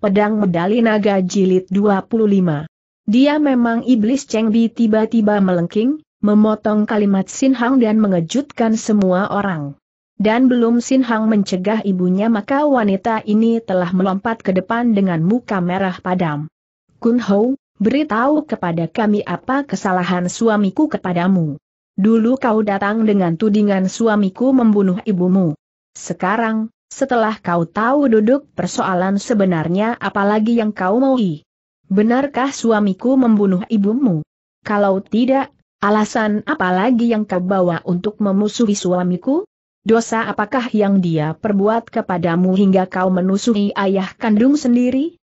Pedang Medali Naga Jilid 25. Dia memang iblis Cheng tiba-tiba melengking, memotong kalimat Sin Hang dan mengejutkan semua orang. Dan belum Sin Hang mencegah ibunya maka wanita ini telah melompat ke depan dengan muka merah padam. Kun Ho, beritahu kepada kami apa kesalahan suamiku kepadamu. Dulu kau datang dengan tudingan suamiku membunuh ibumu. Sekarang, setelah kau tahu duduk persoalan sebenarnya apalagi yang kau maui? Benarkah suamiku membunuh ibumu? Kalau tidak, alasan apalagi yang kau bawa untuk memusuhi suamiku? Dosa apakah yang dia perbuat kepadamu hingga kau menusuhi ayah kandung sendiri?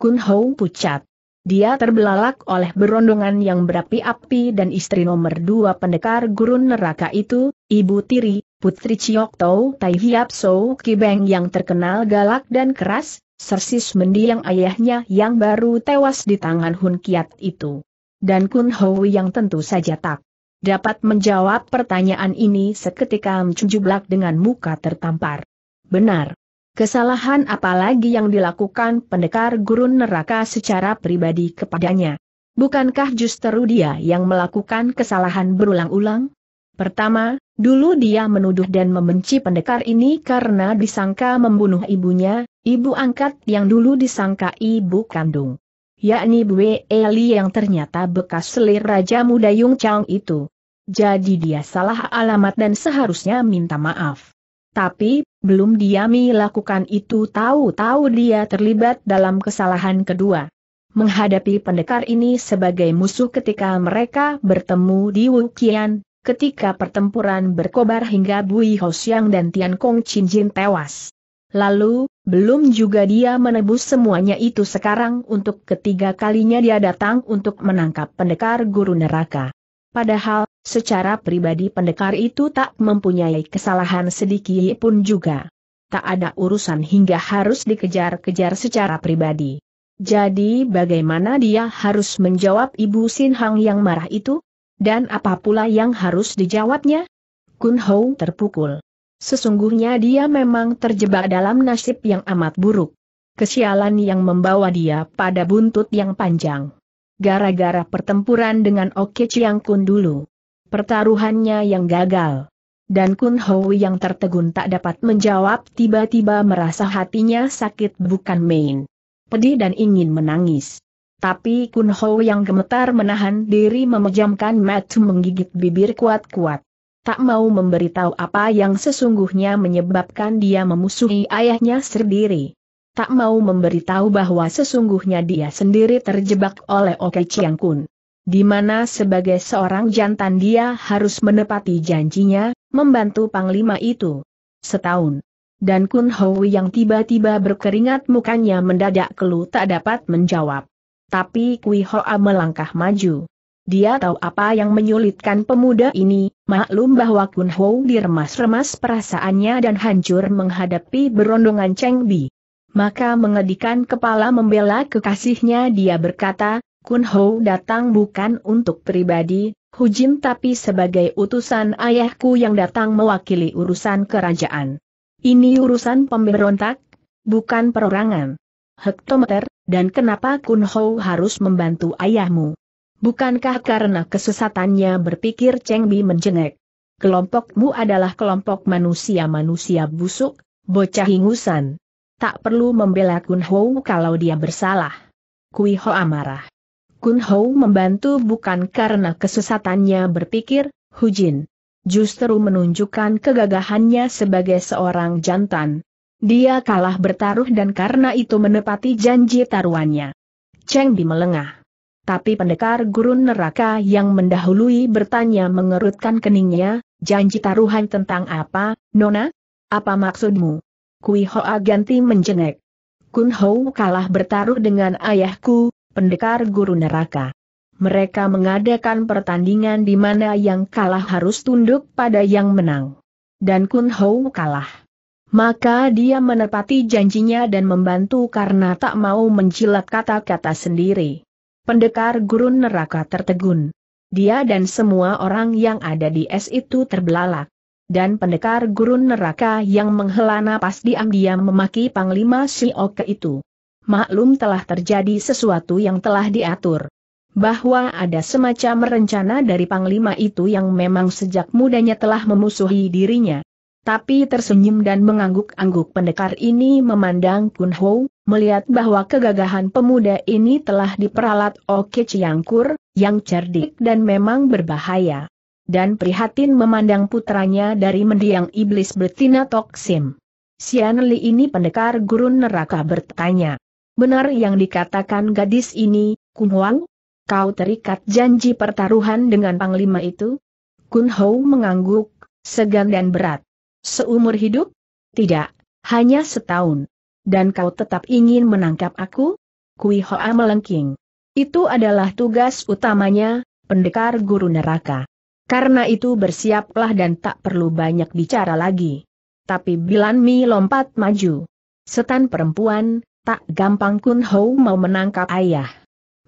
Kun Hou pucat. Dia terbelalak oleh berondongan yang berapi-api dan istri nomor dua pendekar gurun neraka itu, Ibu Tiri, Putri Chiok Tau Tai Hiap Sou Kibeng yang terkenal galak dan keras, sersis mendiang ayahnya yang baru tewas di tangan Hun Kiat itu. Dan Kun Hoi yang tentu saja tak dapat menjawab pertanyaan ini seketika mencujublak dengan muka tertampar. Benar. Kesalahan apalagi yang dilakukan pendekar gurun neraka secara pribadi kepadanya. Bukankah justru dia yang melakukan kesalahan berulang-ulang? Pertama, dulu dia menuduh dan membenci pendekar ini karena disangka membunuh ibunya, ibu angkat yang dulu disangka ibu kandung. Yakni Bwe Eli yang ternyata bekas selir Raja Muda Yung Chang itu. Jadi dia salah alamat dan seharusnya minta maaf. Tapi, belum diami lakukan itu tahu-tahu dia terlibat dalam kesalahan kedua menghadapi pendekar ini sebagai musuh ketika mereka bertemu di Wukian, ketika pertempuran berkobar hingga Bui Hosiang dan Tian Kong Chin Jin tewas. Lalu, belum juga dia menebus semuanya itu sekarang untuk ketiga kalinya dia datang untuk menangkap pendekar guru neraka. Padahal, secara pribadi pendekar itu tak mempunyai kesalahan sedikit pun juga. Tak ada urusan hingga harus dikejar-kejar secara pribadi. Jadi bagaimana dia harus menjawab Ibu Sin Hang yang marah itu? Dan apa pula yang harus dijawabnya? Kun Hou terpukul. Sesungguhnya dia memang terjebak dalam nasib yang amat buruk. Kesialan yang membawa dia pada buntut yang panjang. Gara-gara pertempuran dengan Oke Chiang Kun dulu. Pertaruhannya yang gagal dan Kun Hou yang tertegun tak dapat menjawab tiba-tiba merasa hatinya sakit bukan main. Pedih dan ingin menangis. Tapi Kun Ho yang gemetar menahan diri memejamkan mata menggigit bibir kuat-kuat. Tak mau memberitahu apa yang sesungguhnya menyebabkan dia memusuhi ayahnya sendiri. Tak mau memberitahu bahwa sesungguhnya dia sendiri terjebak oleh Oke Chiang Kun. Di mana sebagai seorang jantan dia harus menepati janjinya, membantu Panglima itu. Setahun dan Kun Ho yang tiba-tiba berkeringat mukanya mendadak kelu tak dapat menjawab tapi Kui Hoa melangkah maju. Dia tahu apa yang menyulitkan pemuda ini, maklum bahwa Kun Ho diremas-remas perasaannya dan hancur menghadapi berondongan Cheng Bi. Maka mengedikan kepala membela kekasihnya dia berkata, Kun Ho datang bukan untuk pribadi, Hujin tapi sebagai utusan ayahku yang datang mewakili urusan kerajaan. Ini urusan pemberontak, bukan perorangan. Hektometer, dan kenapa Kun Ho harus membantu ayahmu? Bukankah karena kesesatannya berpikir Cheng Bi menjengek? Kelompokmu adalah kelompok manusia-manusia busuk, bocah ingusan. Tak perlu membela Kun Ho kalau dia bersalah. Kui Ho amarah. Kun Ho membantu bukan karena kesesatannya berpikir, Hu Jin. Justru menunjukkan kegagahannya sebagai seorang jantan. Dia kalah bertaruh dan karena itu menepati janji taruhannya. Cheng Di melengah. Tapi pendekar gurun neraka yang mendahului bertanya mengerutkan keningnya, janji taruhan tentang apa, Nona? Apa maksudmu? Kui Hoa ganti menjenek. Kun Hou kalah bertaruh dengan ayahku, pendekar guru neraka. Mereka mengadakan pertandingan di mana yang kalah harus tunduk pada yang menang. Dan Kun Hou kalah. Maka dia menepati janjinya dan membantu karena tak mau menjilat kata-kata sendiri. Pendekar gurun neraka tertegun. Dia dan semua orang yang ada di es itu terbelalak. Dan pendekar gurun neraka yang menghela napas diam-diam memaki Panglima Sioke itu. Maklum telah terjadi sesuatu yang telah diatur. Bahwa ada semacam rencana dari Panglima itu yang memang sejak mudanya telah memusuhi dirinya tapi tersenyum dan mengangguk-angguk pendekar ini memandang Kun Ho, melihat bahwa kegagahan pemuda ini telah diperalat Oke oh Ciangkur, yang cerdik dan memang berbahaya. Dan prihatin memandang putranya dari mendiang iblis betina Toksim. Sian Li ini pendekar gurun neraka bertanya. Benar yang dikatakan gadis ini, Kun Huang? Kau terikat janji pertaruhan dengan panglima itu? Kun Ho mengangguk, segan dan berat. Seumur hidup? Tidak, hanya setahun. Dan kau tetap ingin menangkap aku? Kui Hoa melengking. Itu adalah tugas utamanya, pendekar guru neraka. Karena itu bersiaplah dan tak perlu banyak bicara lagi. Tapi Bilan Mi lompat maju. Setan perempuan, tak gampang Kun Hou mau menangkap ayah.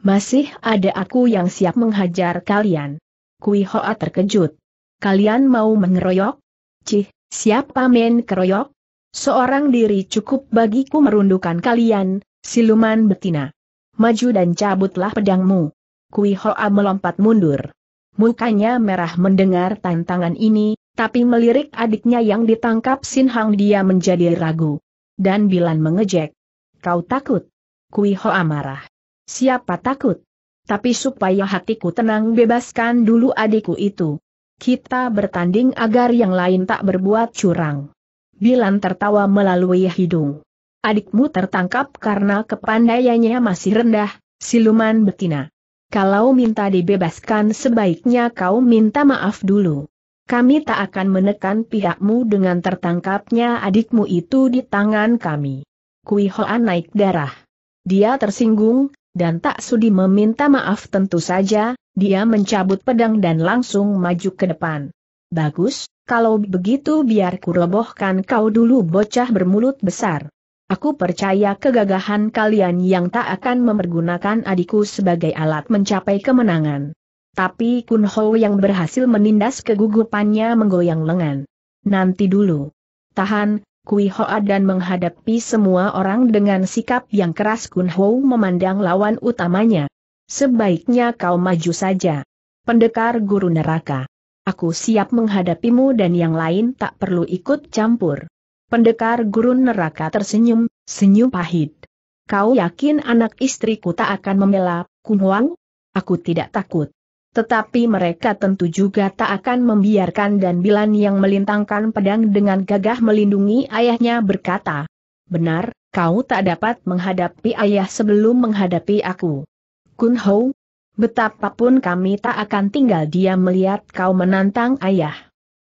Masih ada aku yang siap menghajar kalian. Kui Hoa terkejut. Kalian mau mengeroyok? Cih, Siapa men keroyok? Seorang diri cukup bagiku merundukan kalian, siluman betina. Maju dan cabutlah pedangmu. Kui Hoa melompat mundur. Mukanya merah mendengar tantangan ini, tapi melirik adiknya yang ditangkap Sin Hang dia menjadi ragu. Dan Bilan mengejek. Kau takut? Kui Hoa marah. Siapa takut? Tapi supaya hatiku tenang bebaskan dulu adikku itu. Kita bertanding agar yang lain tak berbuat curang. Bilan tertawa melalui hidung. Adikmu tertangkap karena kepandaiannya masih rendah, siluman betina. Kalau minta dibebaskan sebaiknya kau minta maaf dulu. Kami tak akan menekan pihakmu dengan tertangkapnya adikmu itu di tangan kami. Kui Hoan naik darah. Dia tersinggung, dan tak sudi meminta maaf tentu saja, dia mencabut pedang dan langsung maju ke depan. Bagus, kalau begitu biar kurebohkan kau dulu bocah bermulut besar. Aku percaya kegagahan kalian yang tak akan mempergunakan adikku sebagai alat mencapai kemenangan. Tapi Kun Ho yang berhasil menindas kegugupannya menggoyang lengan. Nanti dulu. Tahan, Kui Hoa dan menghadapi semua orang dengan sikap yang keras Kun Ho memandang lawan utamanya. Sebaiknya kau maju saja. Pendekar guru neraka. Aku siap menghadapimu dan yang lain tak perlu ikut campur. Pendekar guru neraka tersenyum, senyum pahit. Kau yakin anak istriku tak akan membela, Kumwang? Aku tidak takut. Tetapi mereka tentu juga tak akan membiarkan dan Bilan yang melintangkan pedang dengan gagah melindungi ayahnya berkata. Benar, kau tak dapat menghadapi ayah sebelum menghadapi aku. Kun Ho. Betapapun kami tak akan tinggal diam melihat kau menantang ayah.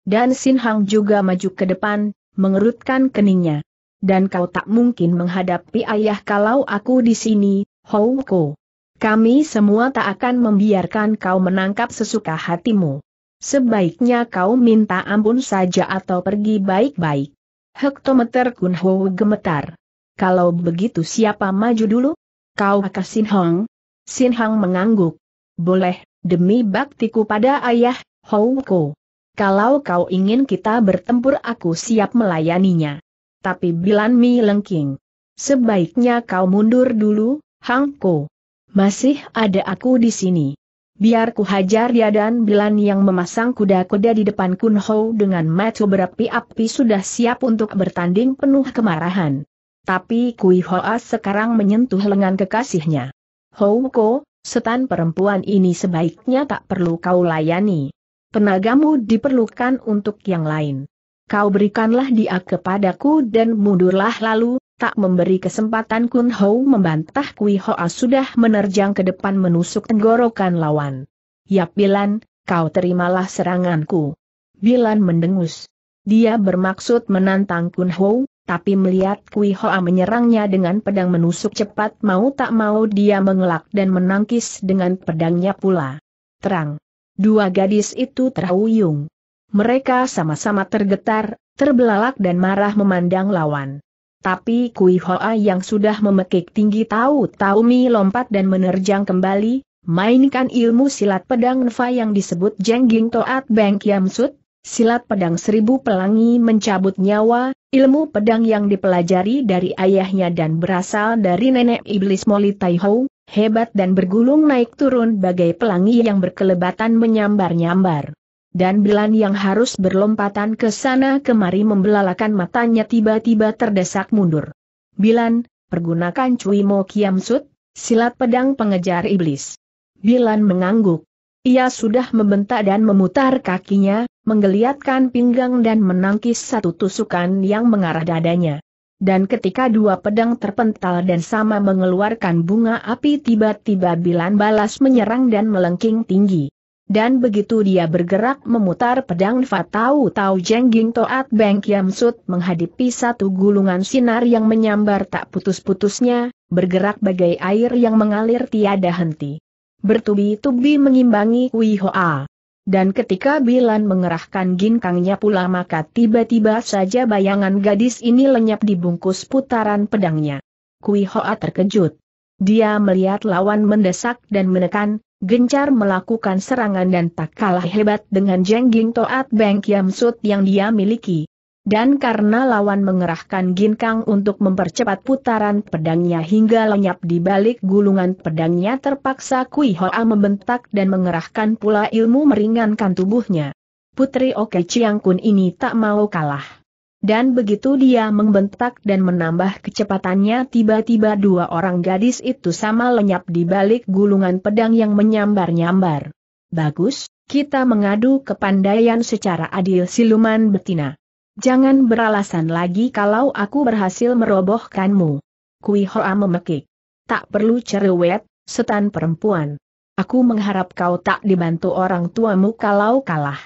Dan Sin Hang juga maju ke depan, mengerutkan keningnya. Dan kau tak mungkin menghadapi ayah kalau aku di sini, Ho Ko. Kami semua tak akan membiarkan kau menangkap sesuka hatimu. Sebaiknya kau minta ampun saja atau pergi baik-baik. Hektometer Kun Ho gemetar. Kalau begitu siapa maju dulu? Kau Akasin Hong? Sin Hang mengangguk. Boleh, demi baktiku pada ayah, Ko. Kalau kau ingin kita bertempur aku siap melayaninya. Tapi Bilan Mi lengking. Sebaiknya kau mundur dulu, Ko. Masih ada aku di sini. Biar ku hajar dia dan Bilan yang memasang kuda-kuda di depan Kun Ho dengan mata berapi-api sudah siap untuk bertanding penuh kemarahan. Tapi Kui Hoa sekarang menyentuh lengan kekasihnya. Houko, setan perempuan ini sebaiknya tak perlu kau layani. Tenagamu diperlukan untuk yang lain. Kau berikanlah dia kepadaku dan mundurlah lalu, tak memberi kesempatan Kun Hou membantah Kui Hoa sudah menerjang ke depan menusuk tenggorokan lawan. Yap Bilan, kau terimalah seranganku. Bilan mendengus. Dia bermaksud menantang Kun Hou, tapi melihat Kui Hoa menyerangnya dengan pedang menusuk cepat mau tak mau dia mengelak dan menangkis dengan pedangnya pula. Terang. Dua gadis itu terhuyung. Mereka sama-sama tergetar, terbelalak dan marah memandang lawan. Tapi Kui Hoa yang sudah memekik tinggi tahu-tahu Mi lompat dan menerjang kembali, mainkan ilmu silat pedang Nfa yang disebut Jeng Ging Toat Beng Kiam Sut, silat pedang seribu pelangi mencabut nyawa, ilmu pedang yang dipelajari dari ayahnya dan berasal dari nenek iblis Moli Taihou, hebat dan bergulung naik turun bagai pelangi yang berkelebatan menyambar-nyambar. Dan Bilan yang harus berlompatan ke sana kemari membelalakan matanya tiba-tiba terdesak mundur. Bilan, pergunakan Cui Mo Kiam Sut, silat pedang pengejar iblis. Bilan mengangguk. Ia sudah membentak dan memutar kakinya, menggeliatkan pinggang dan menangkis satu tusukan yang mengarah dadanya. Dan ketika dua pedang terpental dan sama mengeluarkan bunga api tiba-tiba Bilan balas menyerang dan melengking tinggi. Dan begitu dia bergerak memutar pedang Fatau Tau Jengging Toat Beng Kiam Sut menghadapi satu gulungan sinar yang menyambar tak putus-putusnya, bergerak bagai air yang mengalir tiada henti. Bertubi-tubi mengimbangi Kui Hoa. Dan ketika Bilan mengerahkan ginkangnya pula maka tiba-tiba saja bayangan gadis ini lenyap di bungkus putaran pedangnya. Kui Hoa terkejut. Dia melihat lawan mendesak dan menekan, gencar melakukan serangan dan tak kalah hebat dengan Jeng Ging Toat Beng Kiam Sut yang dia miliki. Dan karena lawan mengerahkan ginkang untuk mempercepat putaran pedangnya hingga lenyap di balik gulungan pedangnya terpaksa Kui Hoa membentak dan mengerahkan pula ilmu meringankan tubuhnya. Putri Oke Chiang Kun ini tak mau kalah. Dan begitu dia membentak dan menambah kecepatannya tiba-tiba dua orang gadis itu sama lenyap di balik gulungan pedang yang menyambar-nyambar. Bagus, kita mengadu kepandaian secara adil siluman betina. Jangan beralasan lagi kalau aku berhasil merobohkanmu. Kui Hoa memekik. Tak perlu cerewet, setan perempuan. Aku mengharap kau tak dibantu orang tuamu kalau kalah.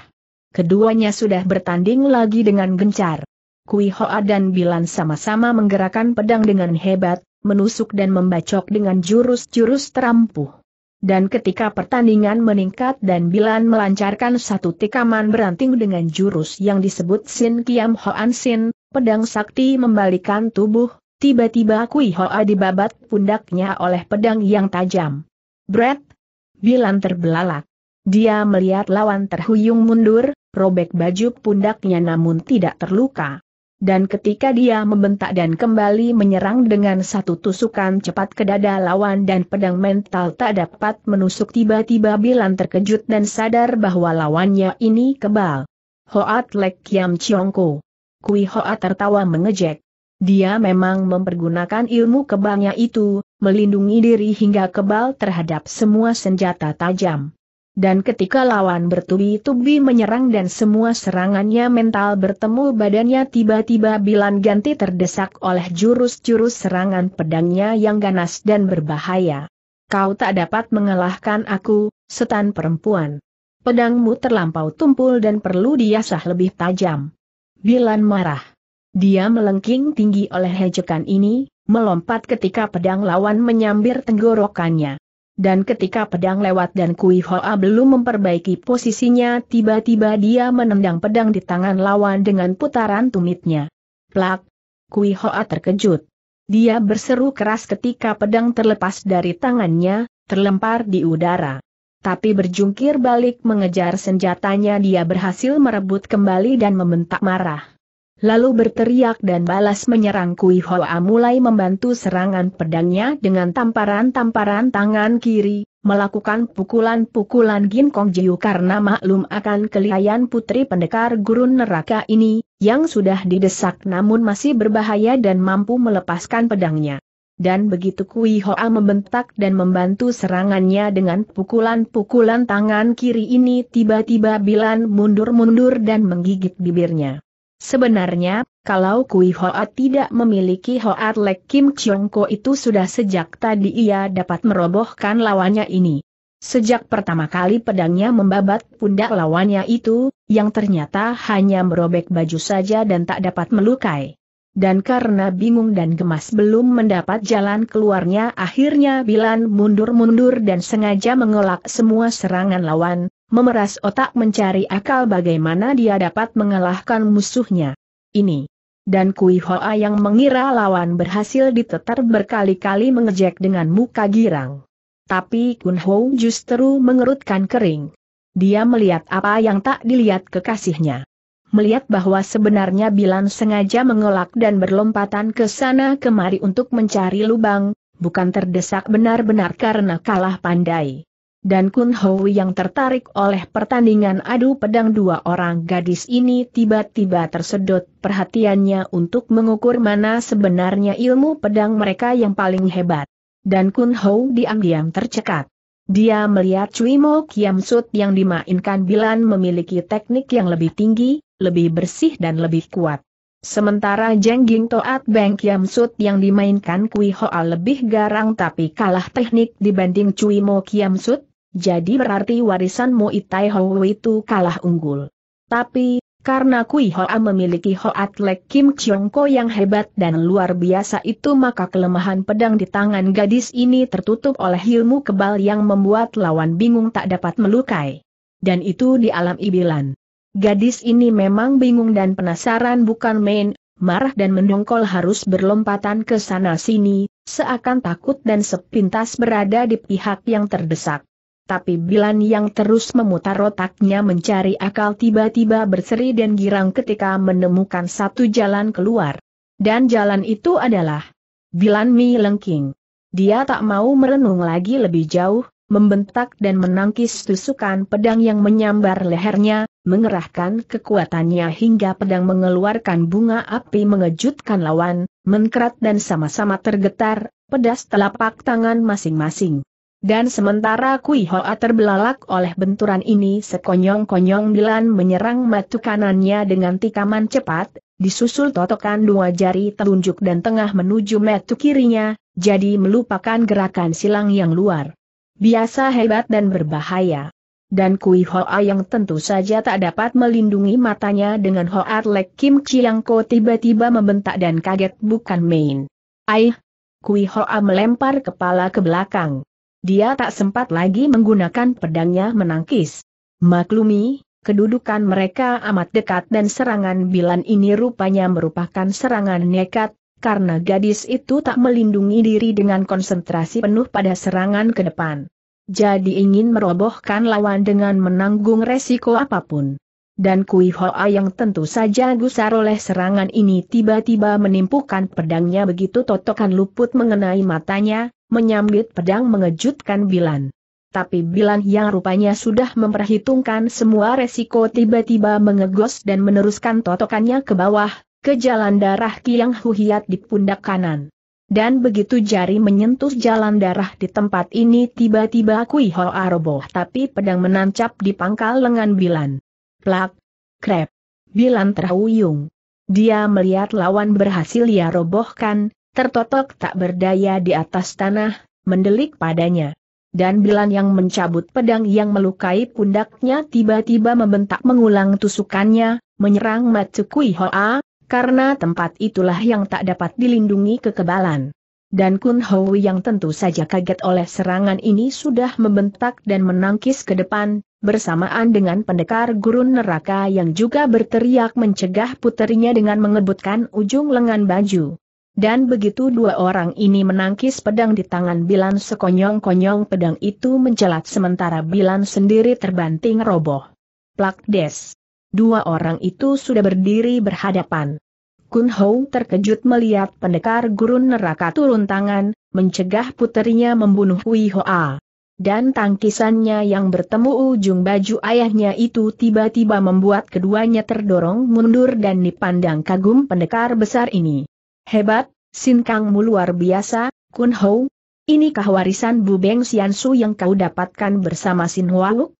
Keduanya sudah bertanding lagi dengan gencar. Kui Hoa dan Bilan sama-sama menggerakkan pedang dengan hebat, menusuk dan membacok dengan jurus-jurus terampuh. Dan ketika pertandingan meningkat dan Bilan melancarkan satu tikaman beranting dengan jurus yang disebut Sin Kiam Hoan Sin, pedang sakti membalikan tubuh, tiba-tiba Kui Hoa dibabat pundaknya oleh pedang yang tajam. Brett! Bilan terbelalak. Dia melihat lawan terhuyung mundur, robek baju pundaknya namun tidak terluka dan ketika dia membentak dan kembali menyerang dengan satu tusukan cepat ke dada lawan dan pedang mental tak dapat menusuk tiba-tiba Bilan terkejut dan sadar bahwa lawannya ini kebal. Hoat Lek Kiam Chiongko. Kui Hoat tertawa mengejek. Dia memang mempergunakan ilmu kebangnya itu, melindungi diri hingga kebal terhadap semua senjata tajam. Dan ketika lawan bertubi-tubi menyerang dan semua serangannya mental bertemu badannya tiba-tiba Bilan Ganti terdesak oleh jurus-jurus serangan pedangnya yang ganas dan berbahaya. Kau tak dapat mengalahkan aku, setan perempuan. Pedangmu terlampau tumpul dan perlu diasah lebih tajam. Bilan marah. Dia melengking tinggi oleh hejekan ini, melompat ketika pedang lawan menyambir tenggorokannya dan ketika pedang lewat dan Kui Hoa belum memperbaiki posisinya tiba-tiba dia menendang pedang di tangan lawan dengan putaran tumitnya. Plak! Kui Hoa terkejut. Dia berseru keras ketika pedang terlepas dari tangannya, terlempar di udara. Tapi berjungkir balik mengejar senjatanya dia berhasil merebut kembali dan membentak marah lalu berteriak dan balas menyerang Kui Hoa mulai membantu serangan pedangnya dengan tamparan-tamparan tangan kiri, melakukan pukulan-pukulan Ginkong Jiu karena maklum akan kelihayan putri pendekar gurun neraka ini, yang sudah didesak namun masih berbahaya dan mampu melepaskan pedangnya. Dan begitu Kui Hoa membentak dan membantu serangannya dengan pukulan-pukulan tangan kiri ini tiba-tiba Bilan mundur-mundur dan menggigit bibirnya. Sebenarnya, kalau Kui Hoat tidak memiliki Hoat Lek Kim Chiong Ko itu sudah sejak tadi ia dapat merobohkan lawannya ini. Sejak pertama kali pedangnya membabat pundak lawannya itu, yang ternyata hanya merobek baju saja dan tak dapat melukai. Dan karena bingung dan gemas belum mendapat jalan keluarnya akhirnya Bilan mundur-mundur dan sengaja mengelak semua serangan lawan, memeras otak mencari akal bagaimana dia dapat mengalahkan musuhnya. Ini. Dan Kui Hoa yang mengira lawan berhasil ditetar berkali-kali mengejek dengan muka girang. Tapi Kun Ho justru mengerutkan kering. Dia melihat apa yang tak dilihat kekasihnya. Melihat bahwa sebenarnya Bilan sengaja mengelak dan berlompatan ke sana kemari untuk mencari lubang, bukan terdesak benar-benar karena kalah pandai dan Kun Ho yang tertarik oleh pertandingan adu pedang dua orang gadis ini tiba-tiba tersedot perhatiannya untuk mengukur mana sebenarnya ilmu pedang mereka yang paling hebat. Dan Kun Hou diam-diam tercekat. Dia melihat Cui Mo Kiam Sut yang dimainkan Bilan memiliki teknik yang lebih tinggi, lebih bersih dan lebih kuat. Sementara Jeng Ging Toat Beng Kiam Sut yang dimainkan Kui Hoa lebih garang tapi kalah teknik dibanding Cui Mo Kiam Sut, jadi berarti warisan Mo Itai Hou itu kalah unggul. Tapi, karena Kui Hoa memiliki Ho Lek Kim Chiong Ko yang hebat dan luar biasa itu maka kelemahan pedang di tangan gadis ini tertutup oleh ilmu kebal yang membuat lawan bingung tak dapat melukai. Dan itu di alam ibilan. Gadis ini memang bingung dan penasaran bukan main, marah dan mendongkol harus berlompatan ke sana sini, seakan takut dan sepintas berada di pihak yang terdesak. Tapi Bilan yang terus memutar otaknya mencari akal tiba-tiba berseri dan girang ketika menemukan satu jalan keluar. Dan jalan itu adalah Bilan Mi Lengking. Dia tak mau merenung lagi lebih jauh, membentak dan menangkis tusukan pedang yang menyambar lehernya, mengerahkan kekuatannya hingga pedang mengeluarkan bunga api mengejutkan lawan, menkerat dan sama-sama tergetar, pedas telapak tangan masing-masing. Dan sementara Kui Hoa terbelalak oleh benturan ini sekonyong-konyong Dilan menyerang matu kanannya dengan tikaman cepat, disusul totokan dua jari telunjuk dan tengah menuju matu kirinya, jadi melupakan gerakan silang yang luar. Biasa hebat dan berbahaya dan Kui Hoa yang tentu saja tak dapat melindungi matanya dengan Hoa Lek Kim Chiangko tiba-tiba membentak dan kaget bukan main. Aih! Kui Hoa melempar kepala ke belakang. Dia tak sempat lagi menggunakan pedangnya menangkis. Maklumi, kedudukan mereka amat dekat dan serangan Bilan ini rupanya merupakan serangan nekat, karena gadis itu tak melindungi diri dengan konsentrasi penuh pada serangan ke depan. Jadi ingin merobohkan lawan dengan menanggung resiko apapun. Dan Kui Hoa yang tentu saja gusar oleh serangan ini tiba-tiba menimpukan pedangnya begitu totokan luput mengenai matanya, menyambit pedang mengejutkan Bilan. Tapi Bilan yang rupanya sudah memperhitungkan semua resiko tiba-tiba mengegos dan meneruskan totokannya ke bawah, ke jalan darah Kiang Huhiat di pundak kanan. Dan begitu jari menyentuh jalan darah di tempat ini tiba-tiba Kui Ho roboh tapi pedang menancap di pangkal lengan Bilan. Plak! Krep! Bilan terhuyung. Dia melihat lawan berhasil ia robohkan, tertotok tak berdaya di atas tanah, mendelik padanya. Dan Bilan yang mencabut pedang yang melukai pundaknya tiba-tiba membentak mengulang tusukannya, menyerang Matsukui Hoa, karena tempat itulah yang tak dapat dilindungi kekebalan. Dan Kun Hou yang tentu saja kaget oleh serangan ini sudah membentak dan menangkis ke depan, bersamaan dengan pendekar gurun neraka yang juga berteriak mencegah puterinya dengan mengebutkan ujung lengan baju. Dan begitu dua orang ini menangkis pedang di tangan Bilan sekonyong-konyong pedang itu mencelat sementara Bilan sendiri terbanting roboh. Plak des. Dua orang itu sudah berdiri berhadapan. Kun Hou terkejut melihat pendekar gurun neraka turun tangan, mencegah puterinya membunuh Hui Hoa. Dan tangkisannya yang bertemu ujung baju ayahnya itu tiba-tiba membuat keduanya terdorong mundur dan dipandang kagum pendekar besar ini. Hebat, Sin luar biasa, Kun Hou. Inikah warisan Bu Beng Xiansu yang kau dapatkan bersama Sin Huawuk?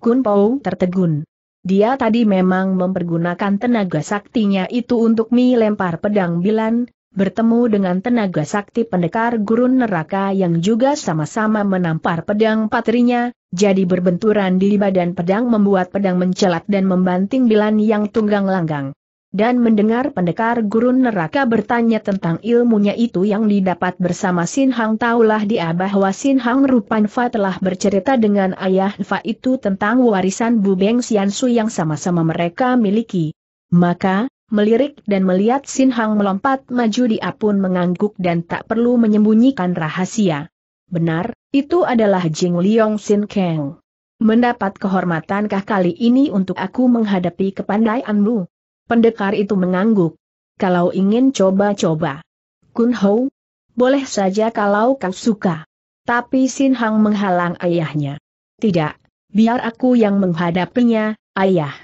Kun Pou tertegun. Dia tadi memang mempergunakan tenaga saktinya itu untuk melempar pedang bilan, bertemu dengan tenaga sakti pendekar gurun neraka yang juga sama-sama menampar pedang patrinya, jadi berbenturan di badan pedang membuat pedang mencelat dan membanting bilan yang tunggang langgang dan mendengar pendekar gurun neraka bertanya tentang ilmunya itu yang didapat bersama Sin Hang taulah dia bahwa Sin Hang Rupan Fa telah bercerita dengan ayah Fa itu tentang warisan Bu Beng Sian Su yang sama-sama mereka miliki. Maka, melirik dan melihat Sin Hang melompat maju dia pun mengangguk dan tak perlu menyembunyikan rahasia. Benar, itu adalah Jing Liong Sin Kang. Mendapat kehormatankah kali ini untuk aku menghadapi kepandaianmu? Pendekar itu mengangguk. Kalau ingin coba-coba. Kun Hou? Boleh saja kalau kau suka. Tapi Sin Hang menghalang ayahnya. Tidak, biar aku yang menghadapinya, ayah.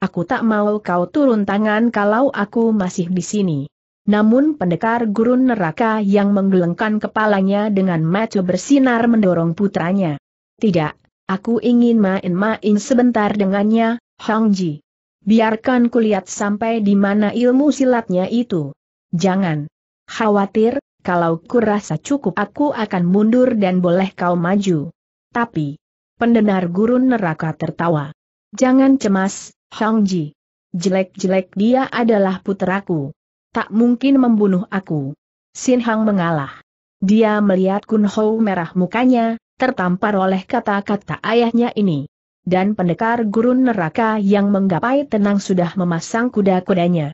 Aku tak mau kau turun tangan kalau aku masih di sini. Namun pendekar gurun neraka yang menggelengkan kepalanya dengan mata bersinar mendorong putranya. Tidak, aku ingin main-main sebentar dengannya, Hong Ji. Biarkan kulihat sampai di mana ilmu silatnya itu. Jangan khawatir, kalau kurasa cukup aku akan mundur dan boleh kau maju. Tapi, pendengar gurun neraka tertawa. Jangan cemas, Hong Ji. Jelek-jelek dia adalah puteraku. Tak mungkin membunuh aku. Sin Hang mengalah. Dia melihat Kun Hou merah mukanya, tertampar oleh kata-kata ayahnya ini dan pendekar gurun neraka yang menggapai tenang sudah memasang kuda-kudanya.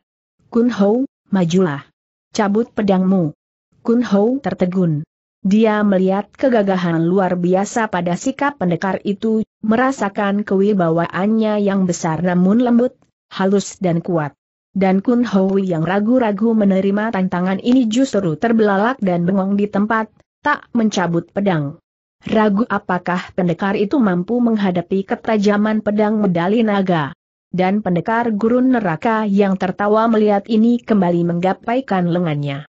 Kun Hou, majulah. Cabut pedangmu. Kun Hou tertegun. Dia melihat kegagahan luar biasa pada sikap pendekar itu, merasakan kewibawaannya yang besar namun lembut, halus dan kuat. Dan Kun Hou yang ragu-ragu menerima tantangan ini justru terbelalak dan bengong di tempat, tak mencabut pedang ragu apakah pendekar itu mampu menghadapi ketajaman pedang medali naga. Dan pendekar gurun neraka yang tertawa melihat ini kembali menggapaikan lengannya.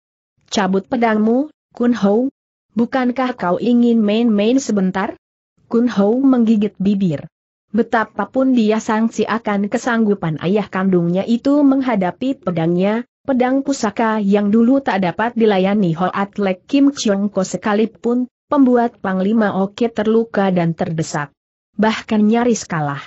Cabut pedangmu, Kun Hou. Bukankah kau ingin main-main sebentar? Kun Hou menggigit bibir. Betapapun dia sangsi akan kesanggupan ayah kandungnya itu menghadapi pedangnya, pedang pusaka yang dulu tak dapat dilayani Hoat Lek Kim Chiong Ko sekalipun, pembuat Panglima Oke terluka dan terdesak. Bahkan nyaris kalah.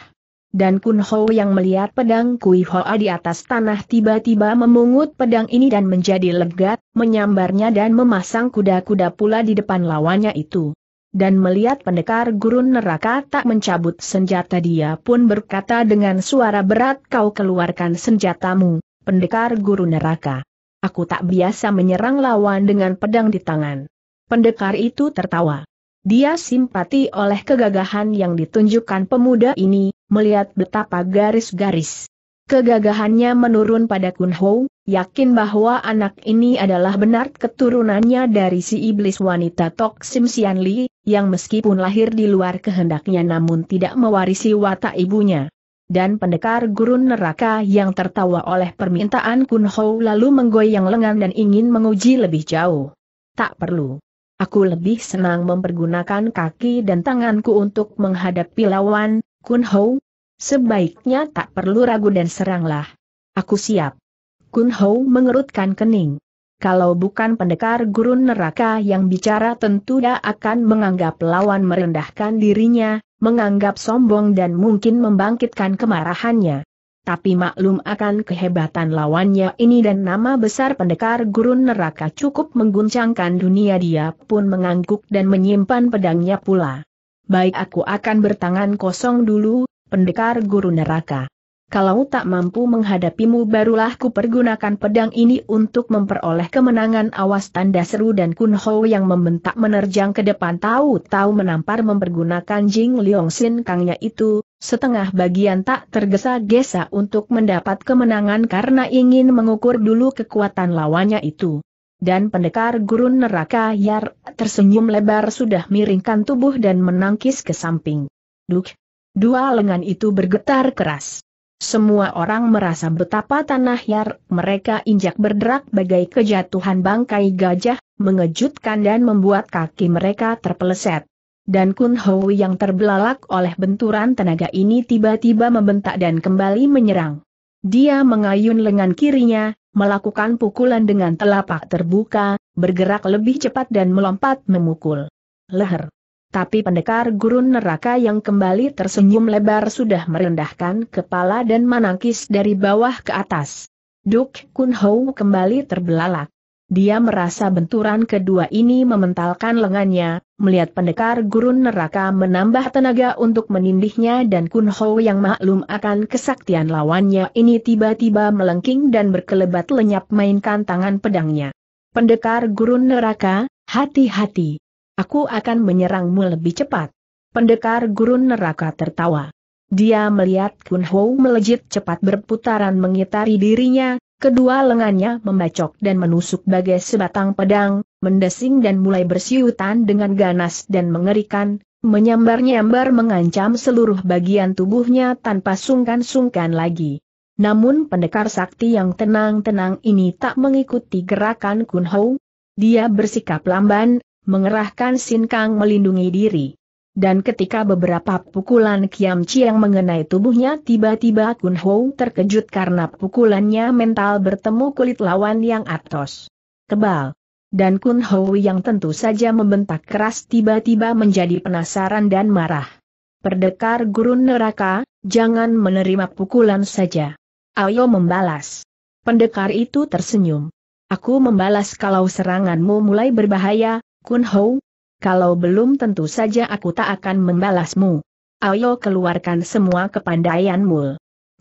Dan Kun Ho yang melihat pedang Kui Hoa di atas tanah tiba-tiba memungut pedang ini dan menjadi legat, menyambarnya dan memasang kuda-kuda pula di depan lawannya itu. Dan melihat pendekar gurun neraka tak mencabut senjata dia pun berkata dengan suara berat kau keluarkan senjatamu, pendekar guru neraka. Aku tak biasa menyerang lawan dengan pedang di tangan. Pendekar itu tertawa. Dia simpati oleh kegagahan yang ditunjukkan pemuda ini, melihat betapa garis-garis kegagahannya menurun pada Kun Ho, yakin bahwa anak ini adalah benar keturunannya dari si iblis wanita Tok Sim Sian Li, yang meskipun lahir di luar kehendaknya namun tidak mewarisi watak ibunya. Dan pendekar gurun neraka yang tertawa oleh permintaan Kun Ho lalu menggoyang lengan dan ingin menguji lebih jauh. Tak perlu. Aku lebih senang mempergunakan kaki dan tanganku untuk menghadapi lawan, Kun Hou. Sebaiknya tak perlu ragu dan seranglah. Aku siap. Kun Hou mengerutkan kening. Kalau bukan pendekar gurun neraka yang bicara tentu dia akan menganggap lawan merendahkan dirinya, menganggap sombong dan mungkin membangkitkan kemarahannya tapi maklum akan kehebatan lawannya ini dan nama besar pendekar gurun neraka cukup mengguncangkan dunia dia pun mengangguk dan menyimpan pedangnya pula. Baik aku akan bertangan kosong dulu, pendekar gurun neraka kalau tak mampu menghadapimu barulah ku pergunakan pedang ini untuk memperoleh kemenangan awas tanda seru dan Kun Ho yang membentak menerjang ke depan tahu-tahu menampar mempergunakan Jing Leong Sin Kangnya itu, setengah bagian tak tergesa-gesa untuk mendapat kemenangan karena ingin mengukur dulu kekuatan lawannya itu. Dan pendekar gurun neraka Yar tersenyum lebar sudah miringkan tubuh dan menangkis ke samping. Duk! Dua lengan itu bergetar keras. Semua orang merasa betapa tanah yar mereka injak berderak bagai kejatuhan bangkai gajah, mengejutkan dan membuat kaki mereka terpeleset. Dan Kun Ho yang terbelalak oleh benturan tenaga ini tiba-tiba membentak dan kembali menyerang. Dia mengayun lengan kirinya, melakukan pukulan dengan telapak terbuka, bergerak lebih cepat dan melompat memukul leher. Tapi pendekar gurun neraka yang kembali tersenyum lebar sudah merendahkan kepala dan menangkis dari bawah ke atas. Duk Kun Hou kembali terbelalak. Dia merasa benturan kedua ini mementalkan lengannya, melihat pendekar gurun neraka menambah tenaga untuk menindihnya dan Kun Ho yang maklum akan kesaktian lawannya ini tiba-tiba melengking dan berkelebat lenyap mainkan tangan pedangnya. Pendekar gurun neraka, hati-hati. Aku akan menyerangmu lebih cepat. Pendekar gurun neraka tertawa. Dia melihat Kun Ho melejit cepat berputaran mengitari dirinya, kedua lengannya membacok dan menusuk bagai sebatang pedang, mendesing dan mulai bersiutan dengan ganas dan mengerikan, menyambar-nyambar mengancam seluruh bagian tubuhnya tanpa sungkan-sungkan lagi. Namun pendekar sakti yang tenang-tenang ini tak mengikuti gerakan Kun Ho. Dia bersikap lamban, mengerahkan sinkang melindungi diri. Dan ketika beberapa pukulan Kiam Chiang mengenai tubuhnya tiba-tiba Kun Ho terkejut karena pukulannya mental bertemu kulit lawan yang atos. Kebal. Dan Kun Ho yang tentu saja membentak keras tiba-tiba menjadi penasaran dan marah. Perdekar gurun neraka, jangan menerima pukulan saja. Ayo membalas. Pendekar itu tersenyum. Aku membalas kalau seranganmu mulai berbahaya, Kun Hou, kalau belum tentu saja aku tak akan membalasmu. Ayo keluarkan semua kepandaianmu.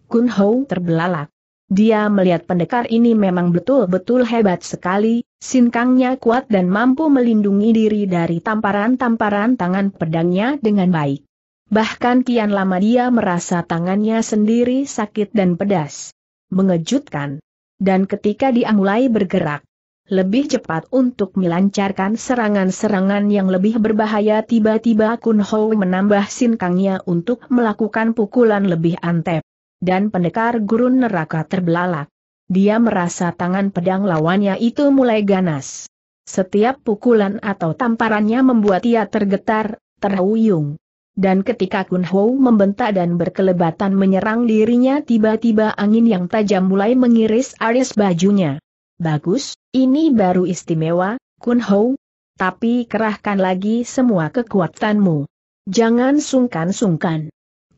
Kun Hou terbelalak. Dia melihat pendekar ini memang betul-betul hebat sekali, sinkangnya kuat dan mampu melindungi diri dari tamparan-tamparan tangan pedangnya dengan baik. Bahkan kian lama dia merasa tangannya sendiri sakit dan pedas. Mengejutkan. Dan ketika dia mulai bergerak, lebih cepat untuk melancarkan serangan-serangan yang lebih berbahaya tiba-tiba Kun Ho menambah sinkangnya untuk melakukan pukulan lebih antep. Dan pendekar gurun neraka terbelalak. Dia merasa tangan pedang lawannya itu mulai ganas. Setiap pukulan atau tamparannya membuat ia tergetar, terhuyung. Dan ketika Kun Ho membentak dan berkelebatan menyerang dirinya tiba-tiba angin yang tajam mulai mengiris aris bajunya. Bagus, ini baru istimewa, Kun Hou. Tapi kerahkan lagi semua kekuatanmu. Jangan sungkan-sungkan.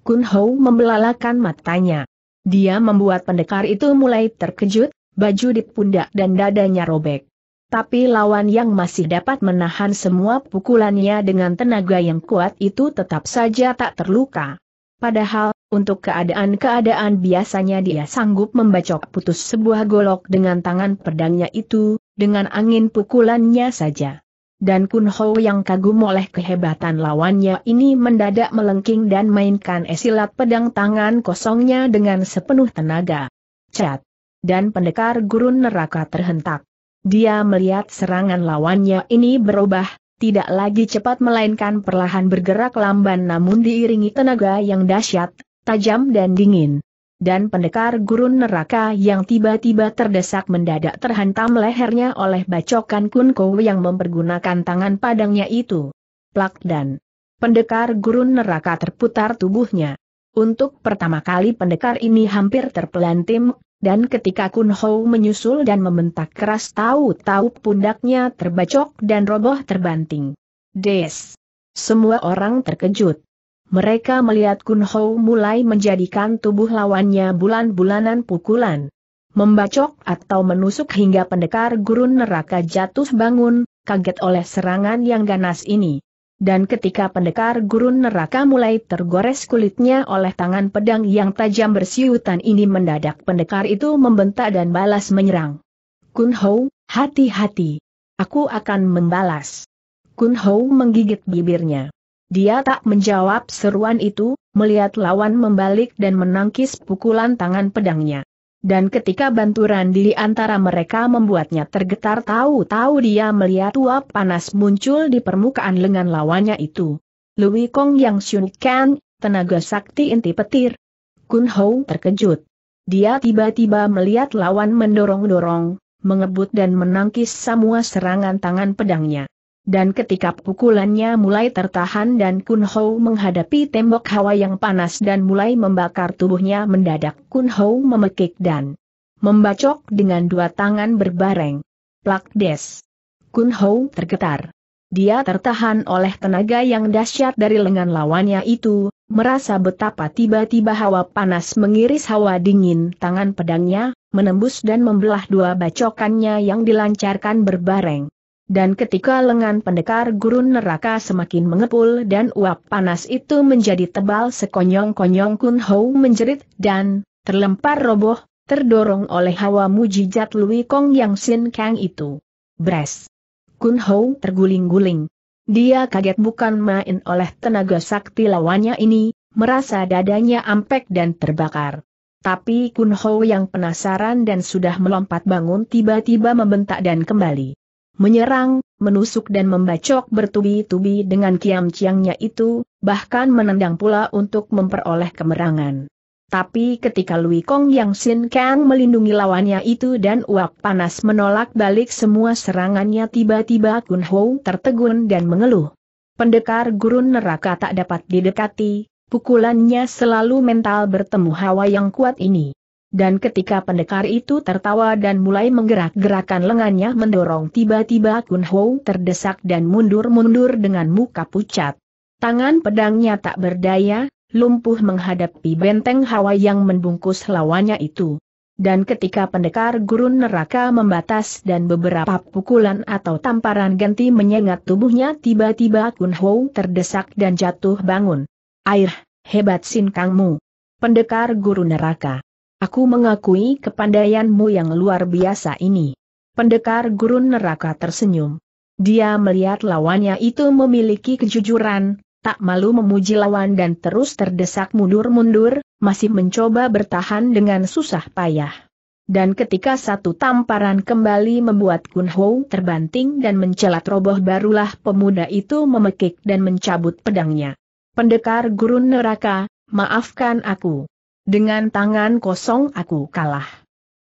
Kun Hou membelalakan matanya. Dia membuat pendekar itu mulai terkejut, baju di pundak dan dadanya robek. Tapi lawan yang masih dapat menahan semua pukulannya dengan tenaga yang kuat itu tetap saja tak terluka. Padahal, untuk keadaan-keadaan biasanya dia sanggup membacok putus sebuah golok dengan tangan pedangnya itu, dengan angin pukulannya saja. Dan Kun Ho yang kagum oleh kehebatan lawannya ini mendadak melengking dan mainkan esilat pedang tangan kosongnya dengan sepenuh tenaga. Cat! Dan pendekar gurun neraka terhentak. Dia melihat serangan lawannya ini berubah, tidak lagi cepat melainkan perlahan bergerak lamban namun diiringi tenaga yang dahsyat, tajam dan dingin. Dan pendekar gurun neraka yang tiba-tiba terdesak mendadak terhantam lehernya oleh bacokan Kunko yang mempergunakan tangan padangnya itu. Plak dan pendekar gurun neraka terputar tubuhnya. Untuk pertama kali pendekar ini hampir terpelantim, dan ketika Kun Ho menyusul dan membentak keras tahu-tahu pundaknya terbacok dan roboh terbanting. Des! Semua orang terkejut mereka melihat Kun Hou mulai menjadikan tubuh lawannya bulan-bulanan pukulan. Membacok atau menusuk hingga pendekar gurun neraka jatuh bangun, kaget oleh serangan yang ganas ini. Dan ketika pendekar gurun neraka mulai tergores kulitnya oleh tangan pedang yang tajam bersiutan ini mendadak pendekar itu membentak dan balas menyerang. Kun Hou, hati-hati. Aku akan membalas. Kun Hou menggigit bibirnya. Dia tak menjawab seruan itu, melihat lawan membalik dan menangkis pukulan tangan pedangnya. Dan ketika banturan di antara mereka membuatnya tergetar tahu-tahu dia melihat uap panas muncul di permukaan lengan lawannya itu. Louis Kong yang Ken, kan, tenaga sakti inti petir. Kun Hou terkejut. Dia tiba-tiba melihat lawan mendorong-dorong, mengebut dan menangkis semua serangan tangan pedangnya dan ketika pukulannya mulai tertahan dan Kun Ho menghadapi tembok hawa yang panas dan mulai membakar tubuhnya mendadak Kun Ho memekik dan membacok dengan dua tangan berbareng. Plak des. Kun Ho tergetar. Dia tertahan oleh tenaga yang dahsyat dari lengan lawannya itu, merasa betapa tiba-tiba hawa panas mengiris hawa dingin tangan pedangnya, menembus dan membelah dua bacokannya yang dilancarkan berbareng. Dan ketika lengan pendekar gurun neraka semakin mengepul dan uap panas itu menjadi tebal sekonyong-konyong Kun Hou menjerit dan terlempar roboh, terdorong oleh hawa mujijat Lui Kong Yang Sin Kang itu. Bres! Kun Hou terguling-guling. Dia kaget bukan main oleh tenaga sakti lawannya ini, merasa dadanya ampek dan terbakar. Tapi Kun Hou yang penasaran dan sudah melompat bangun tiba-tiba membentak dan kembali menyerang, menusuk dan membacok bertubi-tubi dengan kiam ciangnya itu, bahkan menendang pula untuk memperoleh kemerangan. Tapi ketika Lui Kong Yang Sin Kang melindungi lawannya itu dan uap panas menolak balik semua serangannya tiba-tiba Kun Hou tertegun dan mengeluh. Pendekar gurun neraka tak dapat didekati, pukulannya selalu mental bertemu hawa yang kuat ini. Dan ketika pendekar itu tertawa dan mulai menggerak-gerakan lengannya mendorong tiba-tiba Kun Ho terdesak dan mundur-mundur dengan muka pucat. Tangan pedangnya tak berdaya, lumpuh menghadapi benteng hawa yang membungkus lawannya itu. Dan ketika pendekar gurun neraka membatas dan beberapa pukulan atau tamparan ganti menyengat tubuhnya tiba-tiba Kun Ho terdesak dan jatuh bangun. Air, hebat sin kangmu. Pendekar guru neraka. Aku mengakui kepandaianmu yang luar biasa ini. Pendekar gurun neraka tersenyum. Dia melihat lawannya itu memiliki kejujuran, tak malu memuji lawan dan terus terdesak mundur-mundur, masih mencoba bertahan dengan susah payah. Dan ketika satu tamparan kembali membuat Kun Ho terbanting dan mencelat roboh barulah pemuda itu memekik dan mencabut pedangnya. Pendekar gurun neraka, maafkan aku. Dengan tangan kosong aku kalah.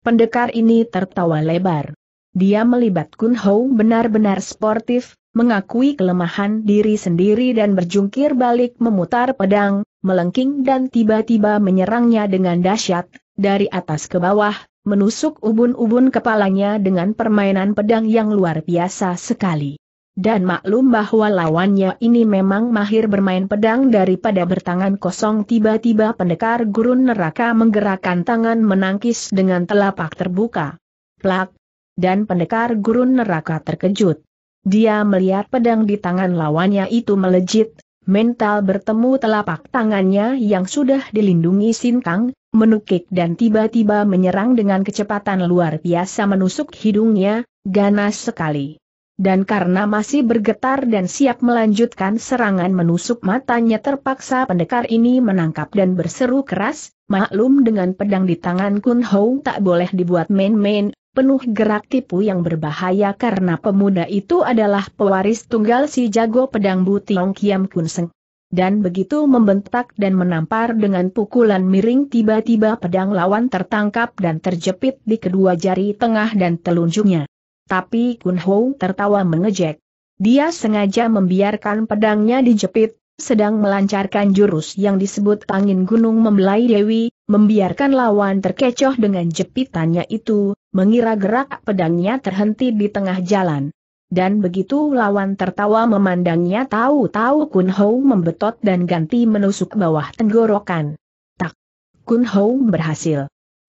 Pendekar ini tertawa lebar. Dia melibat Kun Hou benar-benar sportif, mengakui kelemahan diri sendiri dan berjungkir balik memutar pedang, melengking dan tiba-tiba menyerangnya dengan dahsyat, dari atas ke bawah, menusuk ubun-ubun kepalanya dengan permainan pedang yang luar biasa sekali. Dan maklum bahwa lawannya ini memang mahir bermain pedang daripada bertangan kosong tiba-tiba pendekar gurun neraka menggerakkan tangan menangkis dengan telapak terbuka. Plak! Dan pendekar gurun neraka terkejut. Dia melihat pedang di tangan lawannya itu melejit, mental bertemu telapak tangannya yang sudah dilindungi sintang, menukik dan tiba-tiba menyerang dengan kecepatan luar biasa menusuk hidungnya, ganas sekali. Dan karena masih bergetar dan siap melanjutkan serangan menusuk matanya terpaksa pendekar ini menangkap dan berseru keras, maklum dengan pedang di tangan Kun Hou tak boleh dibuat main-main, penuh gerak tipu yang berbahaya karena pemuda itu adalah pewaris tunggal si jago pedang Butiong Kiam Kun Seng. Dan begitu membentak dan menampar dengan pukulan miring tiba-tiba pedang lawan tertangkap dan terjepit di kedua jari tengah dan telunjuknya. Tapi Kun Ho tertawa mengejek. Dia sengaja membiarkan pedangnya dijepit, sedang melancarkan jurus yang disebut angin gunung membelai Dewi, membiarkan lawan terkecoh dengan jepitannya itu, mengira gerak pedangnya terhenti di tengah jalan. Dan begitu lawan tertawa memandangnya tahu-tahu Kun Ho membetot dan ganti menusuk bawah tenggorokan. Tak. Kun Ho berhasil.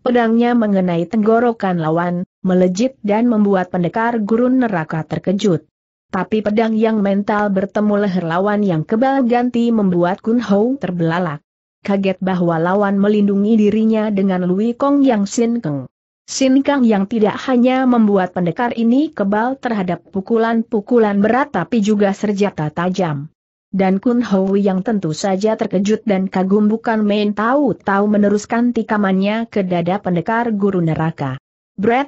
Pedangnya mengenai tenggorokan lawan, melejit dan membuat pendekar gurun neraka terkejut. Tapi pedang yang mental bertemu leher lawan yang kebal ganti membuat Kun Hou terbelalak. Kaget bahwa lawan melindungi dirinya dengan Lui Kong yang Sin Keng. Sin Kang yang tidak hanya membuat pendekar ini kebal terhadap pukulan-pukulan berat tapi juga serjata tajam. Dan Kun Hou yang tentu saja terkejut dan kagum bukan main tahu-tahu meneruskan tikamannya ke dada pendekar guru neraka. Brett,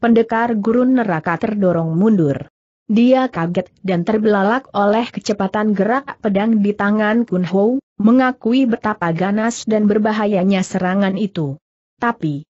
pendekar gurun neraka terdorong mundur. Dia kaget dan terbelalak oleh kecepatan gerak pedang di tangan Kun Ho, mengakui betapa ganas dan berbahayanya serangan itu. Tapi,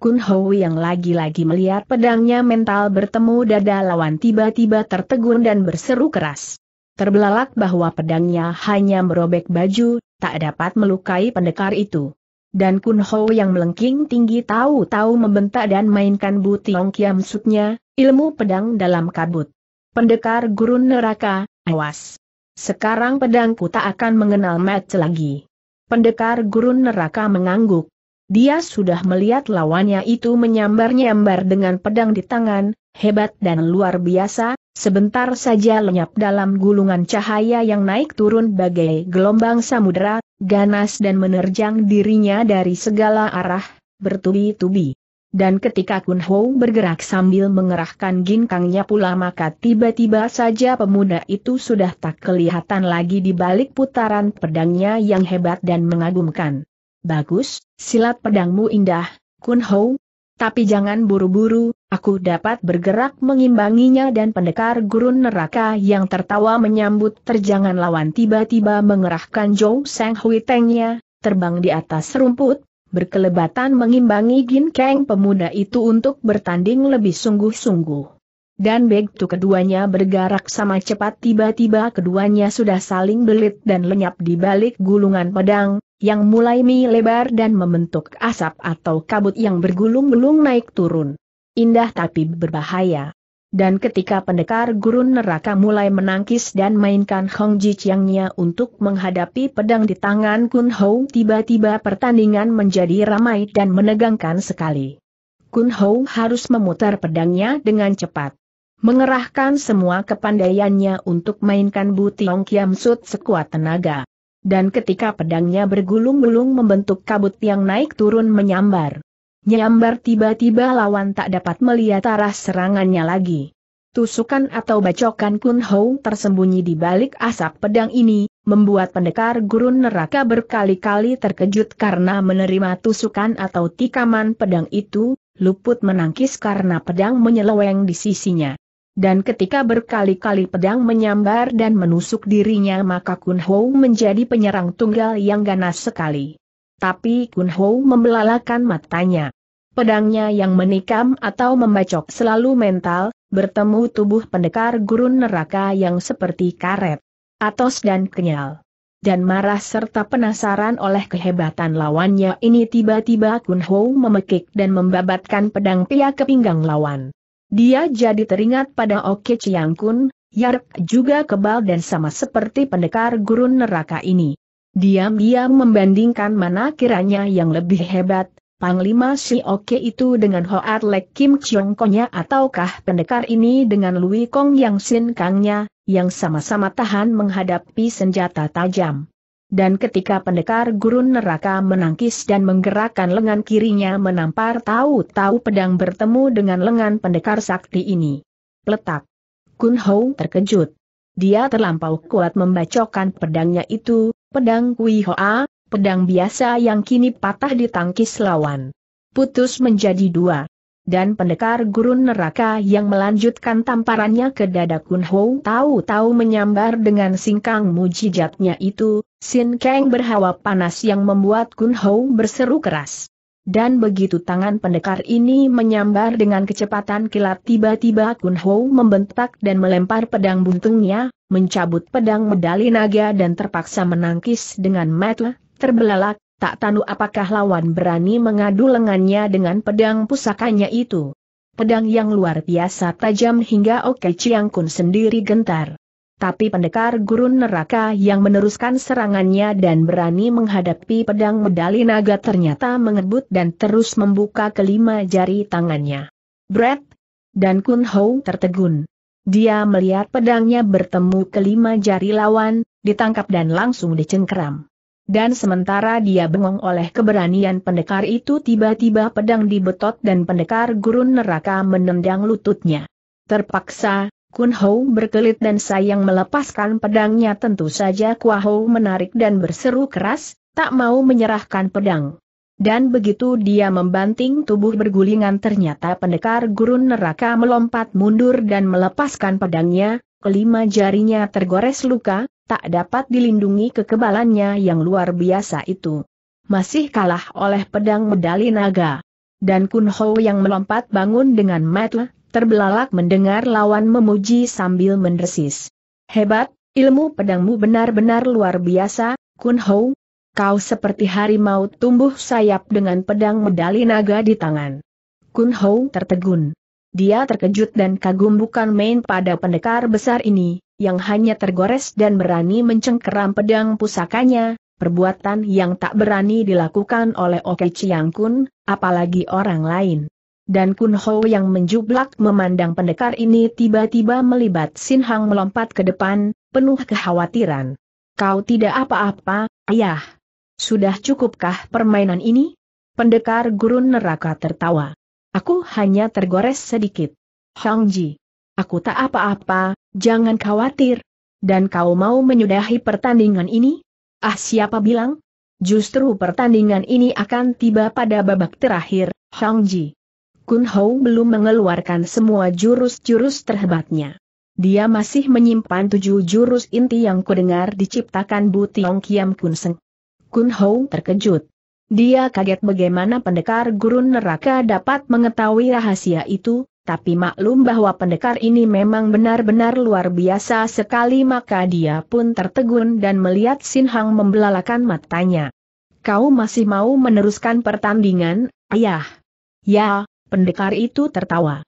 Kun Ho yang lagi-lagi melihat pedangnya mental bertemu dada lawan tiba-tiba tertegun dan berseru keras. Terbelalak bahwa pedangnya hanya merobek baju, tak dapat melukai pendekar itu dan Kun Ho yang melengking tinggi tahu-tahu membentak dan mainkan Bu Tiong Kiam Sutnya, ilmu pedang dalam kabut. Pendekar gurun neraka, awas. Sekarang pedangku tak akan mengenal match lagi. Pendekar gurun neraka mengangguk. Dia sudah melihat lawannya itu menyambar-nyambar dengan pedang di tangan, hebat dan luar biasa, Sebentar saja lenyap dalam gulungan cahaya yang naik turun bagai gelombang samudera, ganas dan menerjang dirinya dari segala arah, bertubi-tubi. Dan ketika Kun Ho bergerak sambil mengerahkan ginkangnya pula maka tiba-tiba saja pemuda itu sudah tak kelihatan lagi di balik putaran pedangnya yang hebat dan mengagumkan. Bagus, silat pedangmu indah, Kun Ho. Tapi jangan buru-buru, Aku dapat bergerak mengimbanginya dan pendekar gurun neraka yang tertawa menyambut terjangan lawan tiba-tiba mengerahkan Zhou Sang Hui Tengnya, terbang di atas rumput, berkelebatan mengimbangi Gin Kang pemuda itu untuk bertanding lebih sungguh-sungguh. Dan begitu keduanya bergerak sama cepat tiba-tiba keduanya sudah saling belit dan lenyap di balik gulungan pedang, yang mulai melebar dan membentuk asap atau kabut yang bergulung-gulung naik turun indah tapi berbahaya. Dan ketika pendekar gurun neraka mulai menangkis dan mainkan Hong Ji Chiangnya untuk menghadapi pedang di tangan Kun Hou tiba-tiba pertandingan menjadi ramai dan menegangkan sekali. Kun Hou harus memutar pedangnya dengan cepat. Mengerahkan semua kepandaiannya untuk mainkan Tiong Kiam Sut sekuat tenaga. Dan ketika pedangnya bergulung-gulung membentuk kabut yang naik turun menyambar. Nyambar tiba-tiba lawan tak dapat melihat arah serangannya lagi. Tusukan atau bacokan Kun Hou tersembunyi di balik asap pedang ini, membuat pendekar gurun neraka berkali-kali terkejut karena menerima tusukan atau tikaman pedang itu, luput menangkis karena pedang menyeleweng di sisinya. Dan ketika berkali-kali pedang menyambar dan menusuk dirinya maka Kun Hou menjadi penyerang tunggal yang ganas sekali tapi Kun Ho membelalakan matanya. Pedangnya yang menikam atau membacok selalu mental, bertemu tubuh pendekar gurun neraka yang seperti karet, atos dan kenyal. Dan marah serta penasaran oleh kehebatan lawannya ini tiba-tiba Kun Ho memekik dan membabatkan pedang pia ke pinggang lawan. Dia jadi teringat pada Oke Chiang Kun, Yark juga kebal dan sama seperti pendekar gurun neraka ini. Diam-diam membandingkan mana kiranya yang lebih hebat, Panglima Si Oke itu dengan Hoat Lek Kim Chiong Konya ataukah pendekar ini dengan Lui Kong Yang Sin Kangnya, yang sama-sama tahan menghadapi senjata tajam. Dan ketika pendekar gurun neraka menangkis dan menggerakkan lengan kirinya menampar tahu-tahu pedang bertemu dengan lengan pendekar sakti ini. Letak, Kun Hou terkejut. Dia terlampau kuat membacokan pedangnya itu, pedang Kui Hoa, pedang biasa yang kini patah di tangkis lawan. Putus menjadi dua. Dan pendekar gurun neraka yang melanjutkan tamparannya ke dada Kun Ho tahu-tahu menyambar dengan singkang mujijatnya itu, Sin Kang berhawa panas yang membuat Kun Ho berseru keras. Dan begitu tangan pendekar ini menyambar dengan kecepatan kilat tiba-tiba Kun Ho membentak dan melempar pedang buntungnya, mencabut pedang medali naga dan terpaksa menangkis dengan mata, terbelalak, tak tahu apakah lawan berani mengadu lengannya dengan pedang pusakanya itu. Pedang yang luar biasa tajam hingga Oke Chiang Kun sendiri gentar tapi pendekar gurun neraka yang meneruskan serangannya dan berani menghadapi pedang medali naga ternyata mengebut dan terus membuka kelima jari tangannya. Brett! Dan Kun Ho tertegun. Dia melihat pedangnya bertemu kelima jari lawan, ditangkap dan langsung dicengkeram. Dan sementara dia bengong oleh keberanian pendekar itu tiba-tiba pedang dibetot dan pendekar gurun neraka menendang lututnya. Terpaksa, Kun Hou berkelit dan sayang melepaskan pedangnya tentu saja Kua Hou menarik dan berseru keras, tak mau menyerahkan pedang. Dan begitu dia membanting tubuh bergulingan ternyata pendekar gurun neraka melompat mundur dan melepaskan pedangnya, kelima jarinya tergores luka, tak dapat dilindungi kekebalannya yang luar biasa itu. Masih kalah oleh pedang medali naga. Dan Kun Hou yang melompat bangun dengan matlah, terbelalak mendengar lawan memuji sambil mendesis. Hebat, ilmu pedangmu benar-benar luar biasa, Kun Hou. Kau seperti harimau tumbuh sayap dengan pedang medali naga di tangan. Kun Hou tertegun. Dia terkejut dan kagum bukan main pada pendekar besar ini, yang hanya tergores dan berani mencengkeram pedang pusakanya, perbuatan yang tak berani dilakukan oleh Oke Chiang Kun, apalagi orang lain. Dan Kun Ho yang menjublak memandang pendekar ini tiba-tiba melibat Sin Hang melompat ke depan, penuh kekhawatiran. Kau tidak apa-apa, ayah. Sudah cukupkah permainan ini? Pendekar gurun neraka tertawa. Aku hanya tergores sedikit. Hang Ji. Aku tak apa-apa, jangan khawatir. Dan kau mau menyudahi pertandingan ini? Ah siapa bilang? Justru pertandingan ini akan tiba pada babak terakhir, Hang Ji. Kun Hou belum mengeluarkan semua jurus-jurus terhebatnya. Dia masih menyimpan tujuh jurus inti yang kudengar diciptakan Bu Tiong Kiam Kun Seng. Kun Hou terkejut. Dia kaget bagaimana pendekar gurun neraka dapat mengetahui rahasia itu, tapi maklum bahwa pendekar ini memang benar-benar luar biasa sekali maka dia pun tertegun dan melihat Sin Hang membelalakan matanya. Kau masih mau meneruskan pertandingan, ayah? Ya, Pendekar itu tertawa.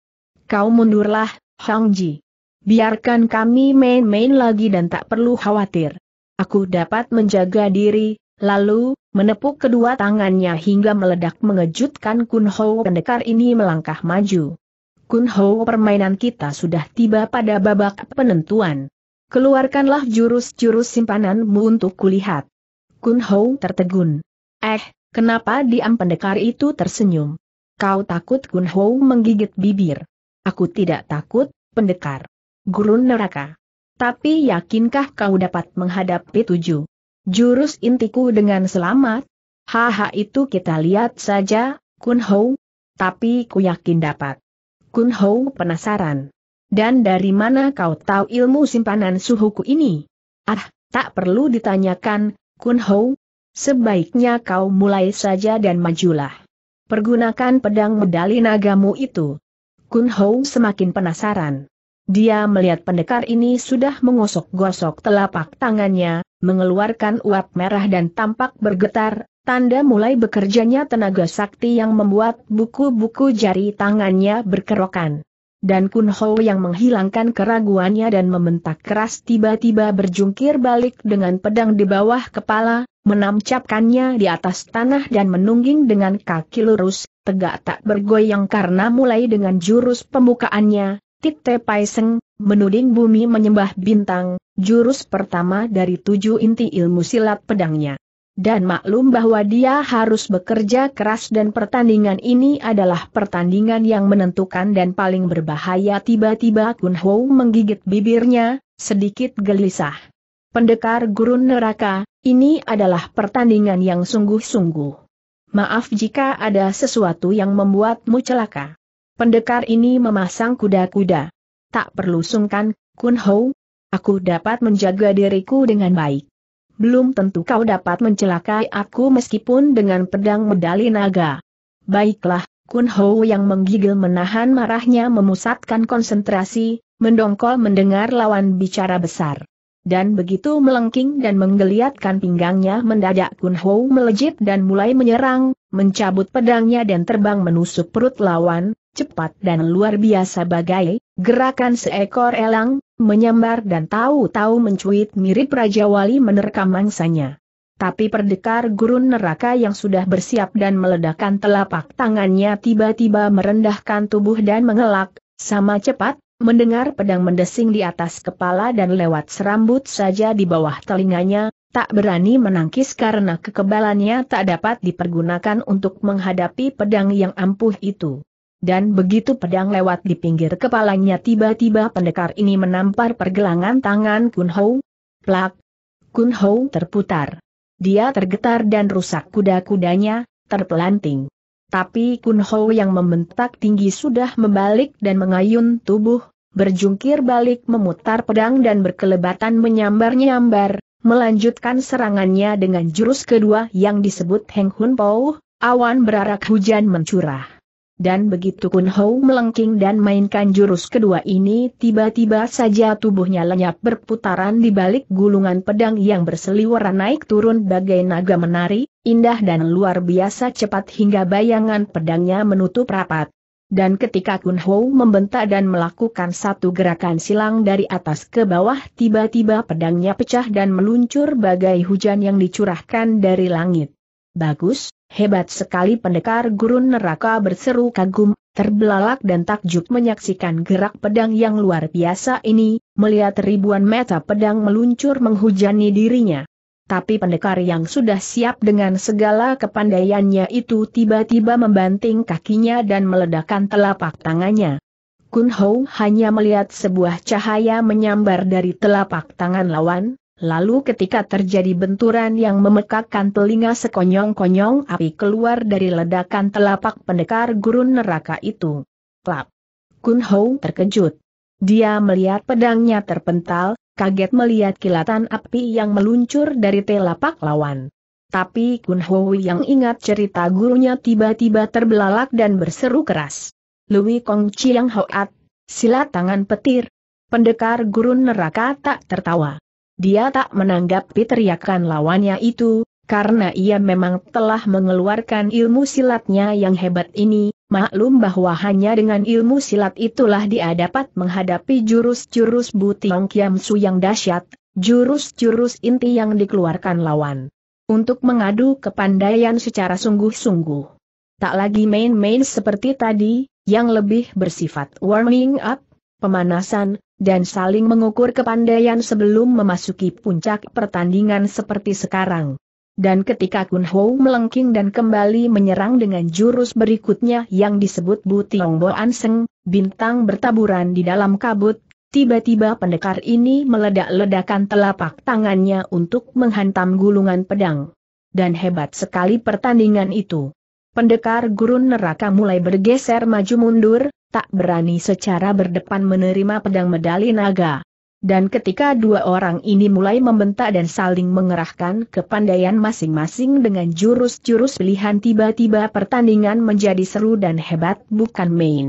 Kau mundurlah, Hang Ji. Biarkan kami main-main lagi dan tak perlu khawatir. Aku dapat menjaga diri, lalu, menepuk kedua tangannya hingga meledak mengejutkan Kun Ho pendekar ini melangkah maju. Kun Ho permainan kita sudah tiba pada babak penentuan. Keluarkanlah jurus-jurus simpananmu untuk kulihat. Kun Ho tertegun. Eh, kenapa diam pendekar itu tersenyum? Kau takut Kun Ho menggigit bibir. Aku tidak takut, pendekar. Gurun neraka. Tapi yakinkah kau dapat menghadapi tujuh? Jurus intiku dengan selamat? Haha itu kita lihat saja, Kun Ho. Tapi ku yakin dapat. Kun Ho penasaran. Dan dari mana kau tahu ilmu simpanan suhuku ini? Ah, tak perlu ditanyakan, Kun Ho. Sebaiknya kau mulai saja dan majulah. Pergunakan pedang medali nagamu itu. Kun Hou semakin penasaran. Dia melihat pendekar ini sudah mengosok-gosok telapak tangannya, mengeluarkan uap merah dan tampak bergetar, tanda mulai bekerjanya tenaga sakti yang membuat buku-buku jari tangannya berkerokan dan Kun Ho yang menghilangkan keraguannya dan membentak keras tiba-tiba berjungkir balik dengan pedang di bawah kepala, menancapkannya di atas tanah dan menungging dengan kaki lurus, tegak tak bergoyang karena mulai dengan jurus pembukaannya, Tikte Paiseng, menuding bumi menyembah bintang, jurus pertama dari tujuh inti ilmu silat pedangnya dan maklum bahwa dia harus bekerja keras dan pertandingan ini adalah pertandingan yang menentukan dan paling berbahaya tiba-tiba Kun Ho menggigit bibirnya, sedikit gelisah. Pendekar gurun neraka, ini adalah pertandingan yang sungguh-sungguh. Maaf jika ada sesuatu yang membuatmu celaka. Pendekar ini memasang kuda-kuda. Tak perlu sungkan, Kun Ho. Aku dapat menjaga diriku dengan baik belum tentu kau dapat mencelakai aku meskipun dengan pedang medali naga. Baiklah, Kun Ho yang menggigil menahan marahnya memusatkan konsentrasi, mendongkol mendengar lawan bicara besar. Dan begitu melengking dan menggeliatkan pinggangnya mendadak Kun Ho melejit dan mulai menyerang, mencabut pedangnya dan terbang menusuk perut lawan, cepat dan luar biasa bagai, gerakan seekor elang, menyambar dan tahu-tahu mencuit mirip Raja Wali menerkam mangsanya. Tapi perdekar gurun neraka yang sudah bersiap dan meledakkan telapak tangannya tiba-tiba merendahkan tubuh dan mengelak, sama cepat, mendengar pedang mendesing di atas kepala dan lewat serambut saja di bawah telinganya, tak berani menangkis karena kekebalannya tak dapat dipergunakan untuk menghadapi pedang yang ampuh itu dan begitu pedang lewat di pinggir kepalanya tiba-tiba pendekar ini menampar pergelangan tangan Kun Hou. Plak! Kun Hou terputar. Dia tergetar dan rusak kuda-kudanya, terpelanting. Tapi Kun Hou yang membentak tinggi sudah membalik dan mengayun tubuh, berjungkir balik memutar pedang dan berkelebatan menyambar-nyambar, melanjutkan serangannya dengan jurus kedua yang disebut Heng Hun Pou, awan berarak hujan mencurah. Dan begitu Kun Hou melengking dan mainkan jurus kedua ini tiba-tiba saja tubuhnya lenyap berputaran di balik gulungan pedang yang berseliweran naik turun bagai naga menari, indah dan luar biasa cepat hingga bayangan pedangnya menutup rapat. Dan ketika Kun Hou membentak dan melakukan satu gerakan silang dari atas ke bawah tiba-tiba pedangnya pecah dan meluncur bagai hujan yang dicurahkan dari langit. Bagus, Hebat sekali pendekar gurun neraka berseru kagum, terbelalak dan takjub menyaksikan gerak pedang yang luar biasa ini, melihat ribuan meter pedang meluncur menghujani dirinya. Tapi pendekar yang sudah siap dengan segala kepandaiannya itu tiba-tiba membanting kakinya dan meledakkan telapak tangannya. Kun Hou hanya melihat sebuah cahaya menyambar dari telapak tangan lawan, Lalu ketika terjadi benturan yang memekakkan telinga sekonyong-konyong api keluar dari ledakan telapak pendekar gurun neraka itu. Klap. Kun Hou terkejut. Dia melihat pedangnya terpental, kaget melihat kilatan api yang meluncur dari telapak lawan. Tapi Kun Hou yang ingat cerita gurunya tiba-tiba terbelalak dan berseru keras. Lui Kong Chiang Hoat, sila tangan petir. Pendekar gurun neraka tak tertawa. Dia tak menanggapi teriakan lawannya itu, karena ia memang telah mengeluarkan ilmu silatnya yang hebat ini, maklum bahwa hanya dengan ilmu silat itulah dia dapat menghadapi jurus-jurus Butiong Kiam Su yang dahsyat, jurus-jurus inti yang dikeluarkan lawan. Untuk mengadu kepandaian secara sungguh-sungguh. Tak lagi main-main seperti tadi, yang lebih bersifat warming up, pemanasan, dan saling mengukur kepandaian sebelum memasuki puncak pertandingan seperti sekarang. Dan ketika Kun Ho melengking dan kembali menyerang dengan jurus berikutnya yang disebut Butiong Longbo Anseng, bintang bertaburan di dalam kabut, tiba-tiba pendekar ini meledak-ledakan telapak tangannya untuk menghantam gulungan pedang. Dan hebat sekali pertandingan itu. Pendekar gurun neraka mulai bergeser maju mundur, tak berani secara berdepan menerima pedang medali naga. Dan ketika dua orang ini mulai membentak dan saling mengerahkan kepandaian masing-masing dengan jurus-jurus pilihan tiba-tiba pertandingan menjadi seru dan hebat bukan main.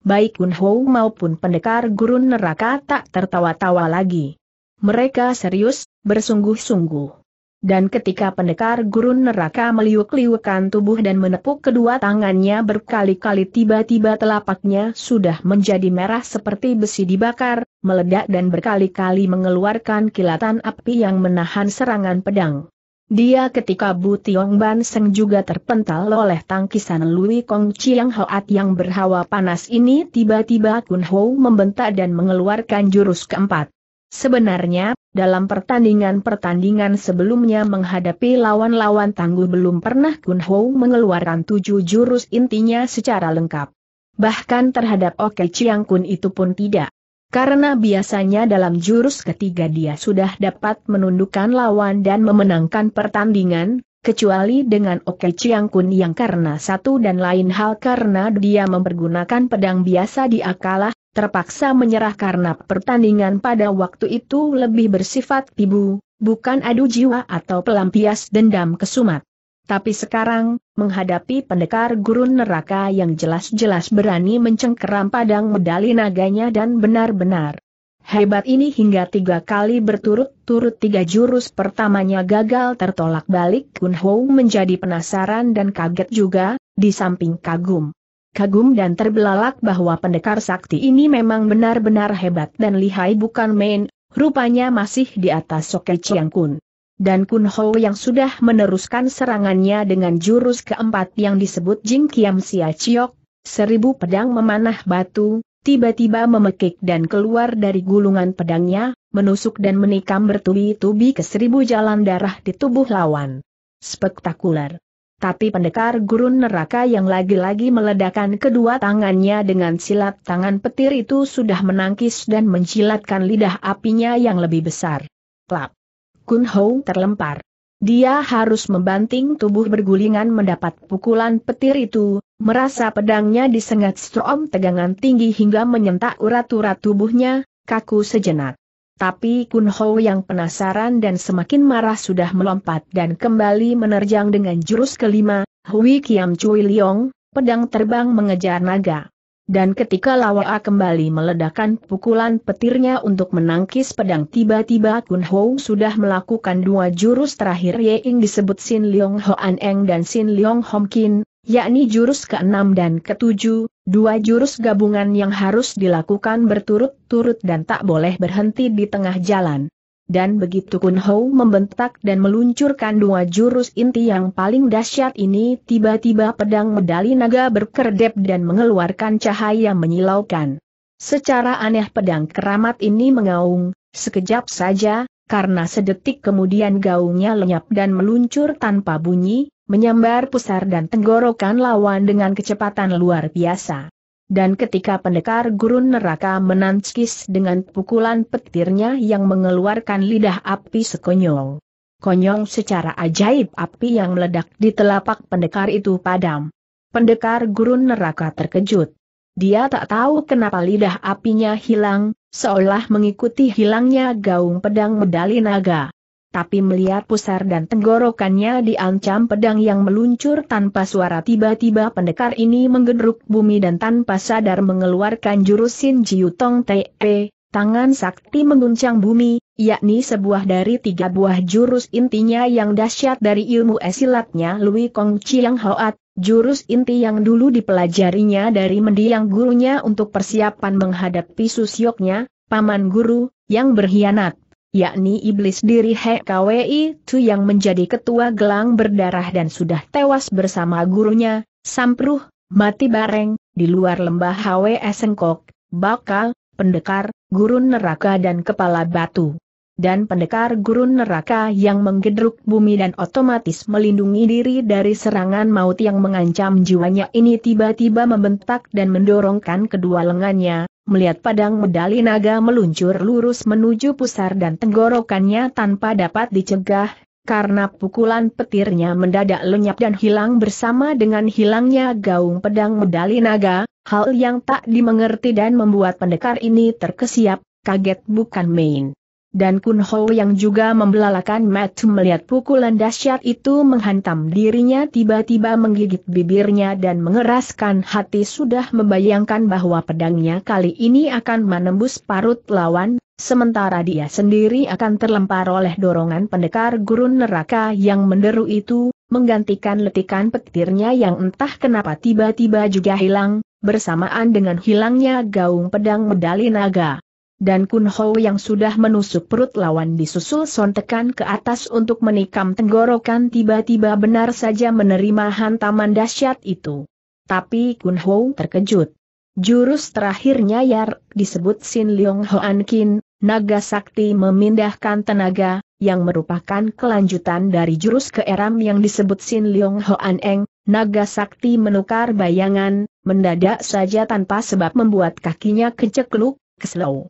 Baik Kunho maupun pendekar gurun neraka tak tertawa-tawa lagi. Mereka serius, bersungguh-sungguh. Dan ketika pendekar gurun neraka meliuk-liukan tubuh dan menepuk kedua tangannya berkali-kali tiba-tiba telapaknya sudah menjadi merah seperti besi dibakar, meledak dan berkali-kali mengeluarkan kilatan api yang menahan serangan pedang. Dia ketika Bu Tiong Ban Seng juga terpental oleh tangkisan Lui Kong Chiang Hoat yang berhawa panas ini tiba-tiba Kun Ho membentak dan mengeluarkan jurus keempat. Sebenarnya, dalam pertandingan-pertandingan sebelumnya menghadapi lawan-lawan tangguh belum pernah Kun Ho mengeluarkan tujuh jurus intinya secara lengkap. Bahkan terhadap Oke Chiang Kun itu pun tidak. Karena biasanya dalam jurus ketiga dia sudah dapat menundukkan lawan dan memenangkan pertandingan, kecuali dengan Oke Chiang Kun yang karena satu dan lain hal karena dia mempergunakan pedang biasa diakalah terpaksa menyerah karena pertandingan pada waktu itu lebih bersifat tibu, bukan adu jiwa atau pelampias dendam kesumat. Tapi sekarang, menghadapi pendekar gurun neraka yang jelas-jelas berani mencengkeram padang medali naganya dan benar-benar hebat ini hingga tiga kali berturut-turut tiga jurus pertamanya gagal tertolak balik Kun Ho menjadi penasaran dan kaget juga, di samping kagum kagum dan terbelalak bahwa pendekar sakti ini memang benar-benar hebat dan lihai bukan main, rupanya masih di atas Soke Chiang Kun. Dan Kun Ho yang sudah meneruskan serangannya dengan jurus keempat yang disebut Jing Kiam Sia Chiok, seribu pedang memanah batu, tiba-tiba memekik dan keluar dari gulungan pedangnya, menusuk dan menikam bertubi-tubi ke seribu jalan darah di tubuh lawan. Spektakuler. Tapi pendekar gurun neraka yang lagi-lagi meledakkan kedua tangannya dengan silat tangan petir itu sudah menangkis dan menjilatkan lidah apinya yang lebih besar. Klap. Kun Hou terlempar. Dia harus membanting tubuh bergulingan mendapat pukulan petir itu, merasa pedangnya disengat strom tegangan tinggi hingga menyentak urat-urat tubuhnya, kaku sejenak. Tapi Kun Ho yang penasaran dan semakin marah sudah melompat dan kembali menerjang dengan jurus kelima, Hui Kiam Cui Liong, pedang terbang mengejar naga. Dan ketika A kembali meledakkan pukulan petirnya untuk menangkis pedang tiba-tiba Kun Ho sudah melakukan dua jurus terakhir Yeing disebut Sin Leong Hoan Eng dan Sin Leong Hom Kin, yakni jurus ke-6 dan ke-7, Dua jurus gabungan yang harus dilakukan berturut-turut dan tak boleh berhenti di tengah jalan. Dan begitu Kun Hou membentak dan meluncurkan dua jurus inti yang paling dahsyat ini tiba-tiba pedang medali naga berkerdep dan mengeluarkan cahaya menyilaukan. Secara aneh pedang keramat ini mengaung, sekejap saja, karena sedetik kemudian gaungnya lenyap dan meluncur tanpa bunyi, menyambar pusar dan tenggorokan lawan dengan kecepatan luar biasa. Dan ketika pendekar gurun neraka menancis dengan pukulan petirnya yang mengeluarkan lidah api sekonyol, Konyong secara ajaib api yang meledak di telapak pendekar itu padam. Pendekar gurun neraka terkejut. Dia tak tahu kenapa lidah apinya hilang, seolah mengikuti hilangnya gaung pedang medali naga tapi melihat pusar dan tenggorokannya diancam pedang yang meluncur tanpa suara tiba-tiba pendekar ini menggedruk bumi dan tanpa sadar mengeluarkan jurus Sin Jiu Te, tangan sakti mengguncang bumi, yakni sebuah dari tiga buah jurus intinya yang dahsyat dari ilmu esilatnya Lui Kong Chiang Hoat, jurus inti yang dulu dipelajarinya dari mendiang gurunya untuk persiapan menghadapi susyoknya, paman guru, yang berkhianat yakni iblis diri HKWI Tu yang menjadi ketua gelang berdarah dan sudah tewas bersama gurunya, Sampruh, mati bareng, di luar lembah HWS Sengkok, bakal, pendekar, gurun neraka dan kepala batu. Dan pendekar gurun neraka yang menggedruk bumi dan otomatis melindungi diri dari serangan maut yang mengancam jiwanya ini tiba-tiba membentak dan mendorongkan kedua lengannya, melihat padang medali naga meluncur lurus menuju pusar dan tenggorokannya tanpa dapat dicegah, karena pukulan petirnya mendadak lenyap dan hilang bersama dengan hilangnya gaung pedang medali naga, hal yang tak dimengerti dan membuat pendekar ini terkesiap, kaget bukan main dan Kun Ho yang juga membelalakan Matt melihat pukulan dahsyat itu menghantam dirinya tiba-tiba menggigit bibirnya dan mengeraskan hati sudah membayangkan bahwa pedangnya kali ini akan menembus parut lawan, sementara dia sendiri akan terlempar oleh dorongan pendekar gurun neraka yang menderu itu, menggantikan letikan petirnya yang entah kenapa tiba-tiba juga hilang, bersamaan dengan hilangnya gaung pedang medali naga dan Kun Ho yang sudah menusuk perut lawan disusul sontekan ke atas untuk menikam tenggorokan tiba-tiba benar saja menerima hantaman dahsyat itu. Tapi Kun Ho terkejut. Jurus terakhirnya Yar, disebut Sin Leong Hoan Kin, naga sakti memindahkan tenaga, yang merupakan kelanjutan dari jurus keeram yang disebut Sin Leong Hoan Eng, naga sakti menukar bayangan, mendadak saja tanpa sebab membuat kakinya kecekluk, keselau.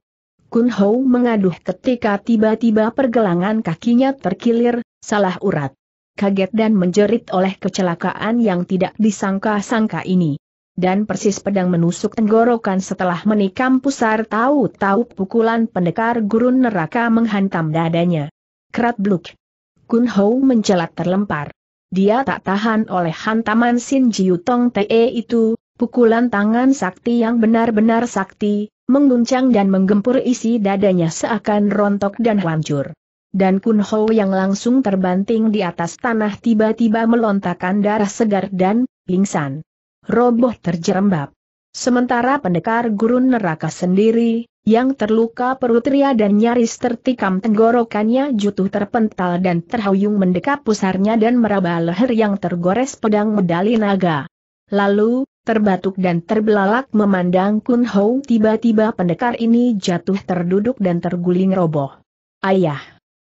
Kun Hou mengaduh ketika tiba-tiba pergelangan kakinya terkilir, salah urat. Kaget dan menjerit oleh kecelakaan yang tidak disangka-sangka ini. Dan persis pedang menusuk tenggorokan setelah menikam pusar tahu-tahu pukulan pendekar gurun neraka menghantam dadanya. Kerat bluk. Kun Hou mencelat terlempar. Dia tak tahan oleh hantaman Sin Jiu Tong Te itu, Pukulan tangan sakti yang benar-benar sakti, mengguncang dan menggempur isi dadanya seakan rontok dan hancur. Dan Kun Ho yang langsung terbanting di atas tanah tiba-tiba melontarkan darah segar dan pingsan. Roboh terjerembab. Sementara pendekar gurun neraka sendiri, yang terluka perut ria dan nyaris tertikam tenggorokannya jutuh terpental dan terhuyung mendekap pusarnya dan meraba leher yang tergores pedang medali naga. Lalu, terbatuk dan terbelalak memandang Kun Hou tiba-tiba pendekar ini jatuh terduduk dan terguling roboh. Ayah!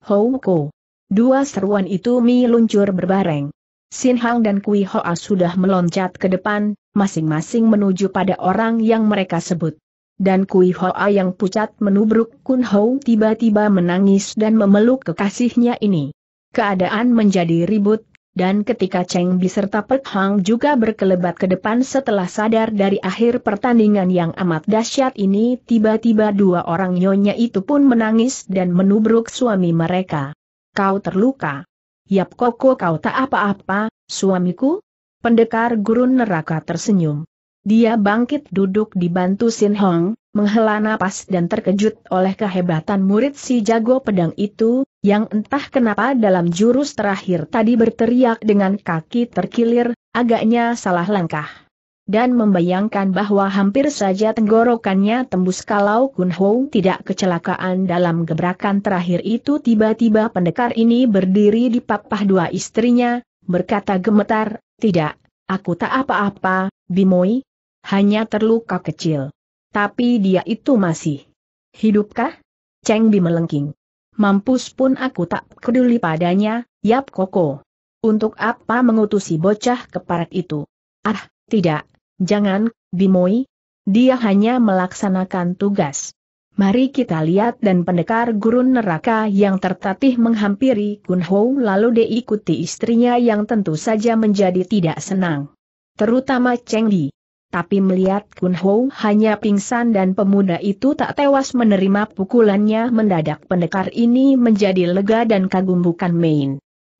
Hou Ko! Dua seruan itu mi luncur berbareng. Sin Hang dan Kui Hoa sudah meloncat ke depan, masing-masing menuju pada orang yang mereka sebut. Dan Kui Hoa yang pucat menubruk Kun Hou tiba-tiba menangis dan memeluk kekasihnya ini. Keadaan menjadi ribut, dan ketika Cheng Bi serta Pek Hang juga berkelebat ke depan setelah sadar dari akhir pertandingan yang amat dahsyat ini, tiba-tiba dua orang nyonya itu pun menangis dan menubruk suami mereka. Kau terluka. Yap koko kau tak apa-apa, suamiku? Pendekar gurun neraka tersenyum. Dia bangkit duduk dibantu Sin Hong, menghela napas dan terkejut oleh kehebatan murid si jago pedang itu, yang entah kenapa dalam jurus terakhir tadi berteriak dengan kaki terkilir, agaknya salah langkah. Dan membayangkan bahwa hampir saja tenggorokannya tembus kalau Kun Ho tidak kecelakaan dalam gebrakan terakhir itu tiba-tiba pendekar ini berdiri di papah dua istrinya, berkata gemetar, tidak, aku tak apa-apa, Bimoi, hanya terluka kecil. Tapi dia itu masih hidupkah? Cheng Bi melengking. Mampus pun aku tak peduli padanya, yap koko. Untuk apa mengutusi bocah keparat itu? Ah, tidak, jangan, Bimoi. Dia hanya melaksanakan tugas. Mari kita lihat dan pendekar gurun neraka yang tertatih menghampiri Ho lalu diikuti istrinya yang tentu saja menjadi tidak senang. Terutama Cheng Di tapi melihat Kun Ho hanya pingsan dan pemuda itu tak tewas menerima pukulannya mendadak pendekar ini menjadi lega dan kagum bukan main.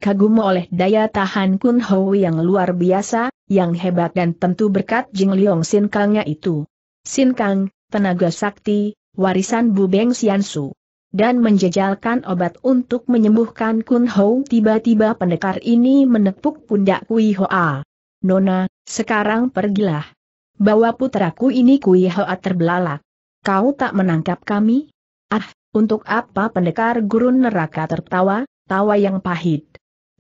Kagum oleh daya tahan Kun Ho yang luar biasa, yang hebat dan tentu berkat Jing Liong Sin Kangnya itu. Sin Kang, tenaga sakti, warisan Bu Beng Sian Su. Dan menjejalkan obat untuk menyembuhkan Kun Ho tiba-tiba pendekar ini menepuk pundak Kui Hoa. Nona, sekarang pergilah. Bawa putraku ini Kui Hoat terbelalak. Kau tak menangkap kami? Ah, untuk apa pendekar gurun neraka tertawa, tawa yang pahit.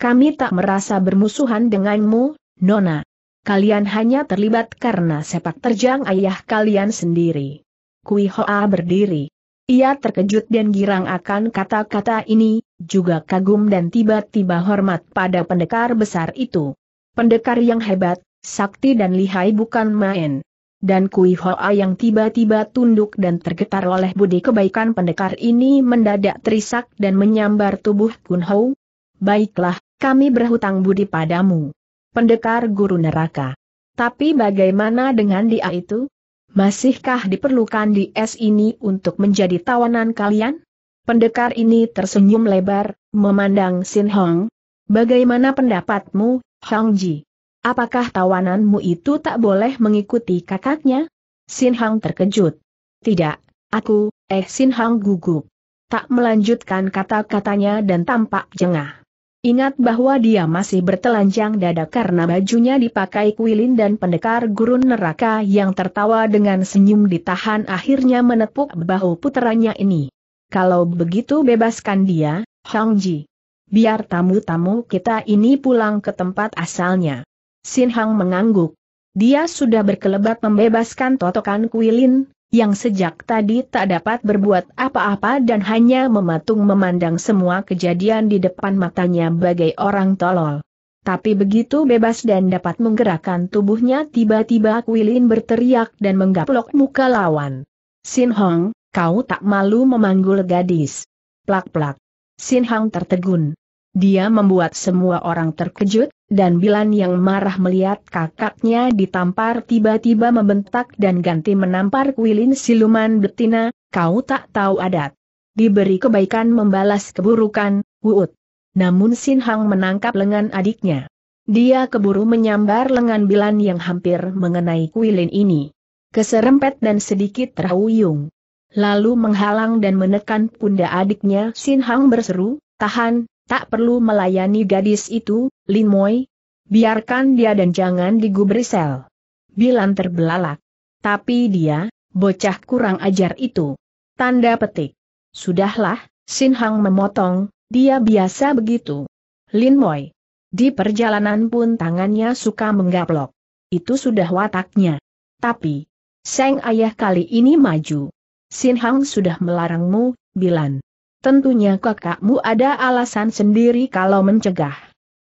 Kami tak merasa bermusuhan denganmu, Nona. Kalian hanya terlibat karena sepak terjang ayah kalian sendiri. Kui Hoa berdiri. Ia terkejut dan girang akan kata-kata ini, juga kagum dan tiba-tiba hormat pada pendekar besar itu. Pendekar yang hebat, sakti dan lihai bukan main. Dan Kui Hoa yang tiba-tiba tunduk dan tergetar oleh budi kebaikan pendekar ini mendadak terisak dan menyambar tubuh Kun Hou. Baiklah, kami berhutang budi padamu. Pendekar guru neraka. Tapi bagaimana dengan dia itu? Masihkah diperlukan di es ini untuk menjadi tawanan kalian? Pendekar ini tersenyum lebar, memandang Sin Hong. Bagaimana pendapatmu, Hong Ji? Apakah tawananmu itu tak boleh mengikuti kakaknya? Sin Hang terkejut. Tidak, aku, eh Sin Hang gugup. Tak melanjutkan kata-katanya dan tampak jengah. Ingat bahwa dia masih bertelanjang dada karena bajunya dipakai kuilin dan pendekar gurun neraka yang tertawa dengan senyum ditahan akhirnya menepuk bahu puteranya ini. Kalau begitu bebaskan dia, Hang Ji. Biar tamu-tamu kita ini pulang ke tempat asalnya. Sin Hang mengangguk. Dia sudah berkelebat membebaskan totokan Kuilin, yang sejak tadi tak dapat berbuat apa-apa dan hanya mematung memandang semua kejadian di depan matanya bagai orang tolol. Tapi begitu bebas dan dapat menggerakkan tubuhnya tiba-tiba Kuilin berteriak dan menggaplok muka lawan. Sin Hong, kau tak malu memanggul gadis. Plak-plak. Sin Hong tertegun. Dia membuat semua orang terkejut, dan Bilan yang marah melihat kakaknya ditampar tiba-tiba membentak dan ganti menampar Kuilin siluman betina, kau tak tahu adat. Diberi kebaikan membalas keburukan, Wuut. Namun Sin Hang menangkap lengan adiknya. Dia keburu menyambar lengan Bilan yang hampir mengenai Kuilin ini. Keserempet dan sedikit terhuyung. Lalu menghalang dan menekan pundak adiknya Sin Hang berseru, tahan, Tak perlu melayani gadis itu, Lin Moy. Biarkan dia dan jangan digubrisel. Bilan terbelalak. Tapi dia, bocah kurang ajar itu. Tanda petik. Sudahlah, Sin Hang memotong, dia biasa begitu. Lin Moy. Di perjalanan pun tangannya suka menggaplok. Itu sudah wataknya. Tapi, Seng ayah kali ini maju. Sin Hang sudah melarangmu, Bilan. Tentunya kakakmu ada alasan sendiri kalau mencegah.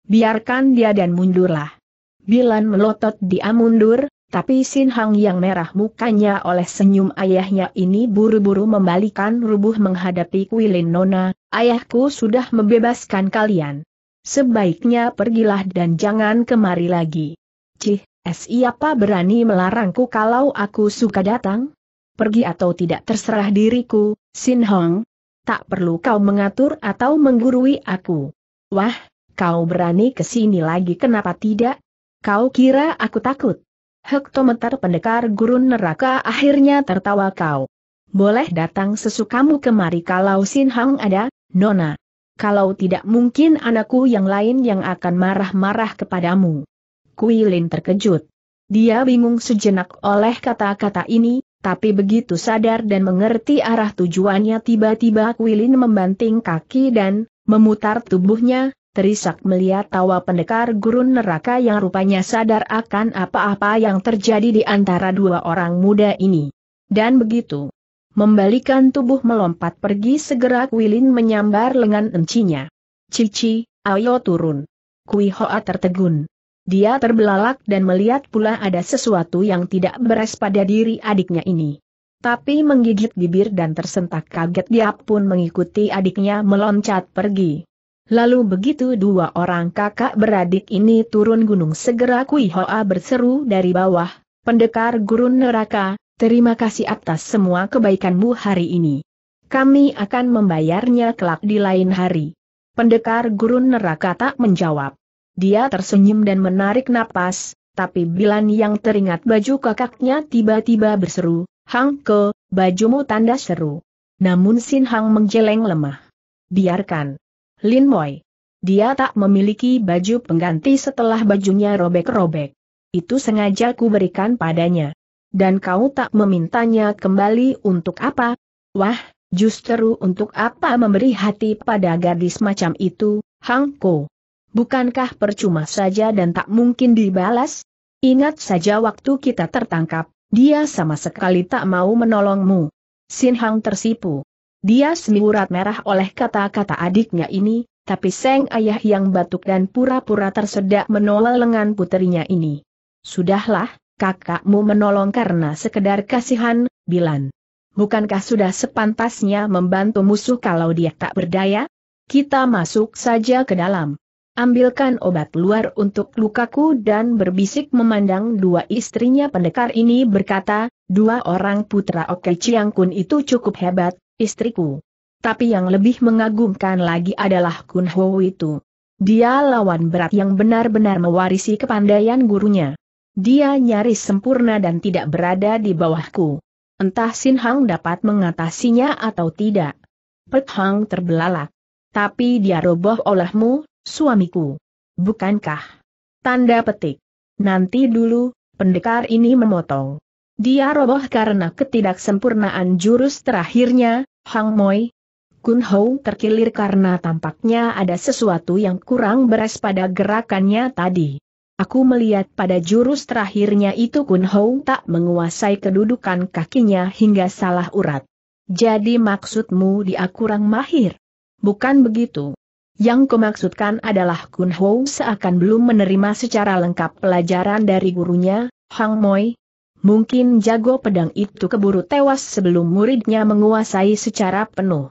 Biarkan dia dan mundurlah. Bilan melotot dia mundur, tapi Sin Hang yang merah mukanya oleh senyum ayahnya ini buru-buru membalikan rubuh menghadapi Kuilin Nona, ayahku sudah membebaskan kalian. Sebaiknya pergilah dan jangan kemari lagi. Cih, siapa berani melarangku kalau aku suka datang? Pergi atau tidak terserah diriku, Sin Hong, tak perlu kau mengatur atau menggurui aku. Wah, kau berani ke sini lagi kenapa tidak? Kau kira aku takut? Hektometer pendekar gurun neraka akhirnya tertawa kau. Boleh datang sesukamu kemari kalau Sin Hang ada, Nona. Kalau tidak mungkin anakku yang lain yang akan marah-marah kepadamu. Kuilin terkejut. Dia bingung sejenak oleh kata-kata ini, tapi begitu sadar dan mengerti arah tujuannya tiba-tiba Kuilin membanting kaki dan, memutar tubuhnya, terisak melihat tawa pendekar gurun neraka yang rupanya sadar akan apa-apa yang terjadi di antara dua orang muda ini. Dan begitu, membalikan tubuh melompat pergi segera Kuilin menyambar lengan encinya. Cici, ayo turun. Kui Hoa tertegun. Dia terbelalak dan melihat pula ada sesuatu yang tidak beres pada diri adiknya ini. Tapi menggigit bibir dan tersentak kaget dia pun mengikuti adiknya meloncat pergi. Lalu begitu dua orang kakak beradik ini turun gunung segera Kui Hoa berseru dari bawah, pendekar gurun neraka, terima kasih atas semua kebaikanmu hari ini. Kami akan membayarnya kelak di lain hari. Pendekar gurun neraka tak menjawab. Dia tersenyum dan menarik napas, tapi Bilan yang teringat baju kakaknya tiba-tiba berseru, Hang Ke, bajumu tanda seru. Namun Sin Hang menjeleng lemah. Biarkan. Lin Moy. Dia tak memiliki baju pengganti setelah bajunya robek-robek. Itu sengaja kuberikan padanya. Dan kau tak memintanya kembali untuk apa? Wah, justru untuk apa memberi hati pada gadis macam itu, Hang Ko. Bukankah percuma saja dan tak mungkin dibalas? Ingat saja waktu kita tertangkap, dia sama sekali tak mau menolongmu. Sin Hang tersipu. Dia semiurat merah oleh kata-kata adiknya ini, tapi Seng Ayah yang batuk dan pura-pura tersedak menolak lengan puterinya ini. Sudahlah, kakakmu menolong karena sekedar kasihan, Bilan. Bukankah sudah sepantasnya membantu musuh kalau dia tak berdaya? Kita masuk saja ke dalam. Ambilkan obat luar untuk lukaku dan berbisik memandang dua istrinya pendekar ini berkata, dua orang putra Oke Kun itu cukup hebat, istriku. Tapi yang lebih mengagumkan lagi adalah Kun Ho itu. Dia lawan berat yang benar-benar mewarisi kepandaian gurunya. Dia nyaris sempurna dan tidak berada di bawahku. Entah Sin Hang dapat mengatasinya atau tidak. Pet Hang terbelalak. Tapi dia roboh olehmu, Suamiku. Bukankah? Tanda petik. Nanti dulu, pendekar ini memotong. Dia roboh karena ketidaksempurnaan jurus terakhirnya, Hang Moi. Kun Hou terkilir karena tampaknya ada sesuatu yang kurang beres pada gerakannya tadi. Aku melihat pada jurus terakhirnya itu Kun Hou tak menguasai kedudukan kakinya hingga salah urat. Jadi maksudmu dia kurang mahir? Bukan begitu. Yang kumaksudkan adalah Kun Ho seakan belum menerima secara lengkap pelajaran dari gurunya, Hang Moi. Mungkin jago pedang itu keburu tewas sebelum muridnya menguasai secara penuh.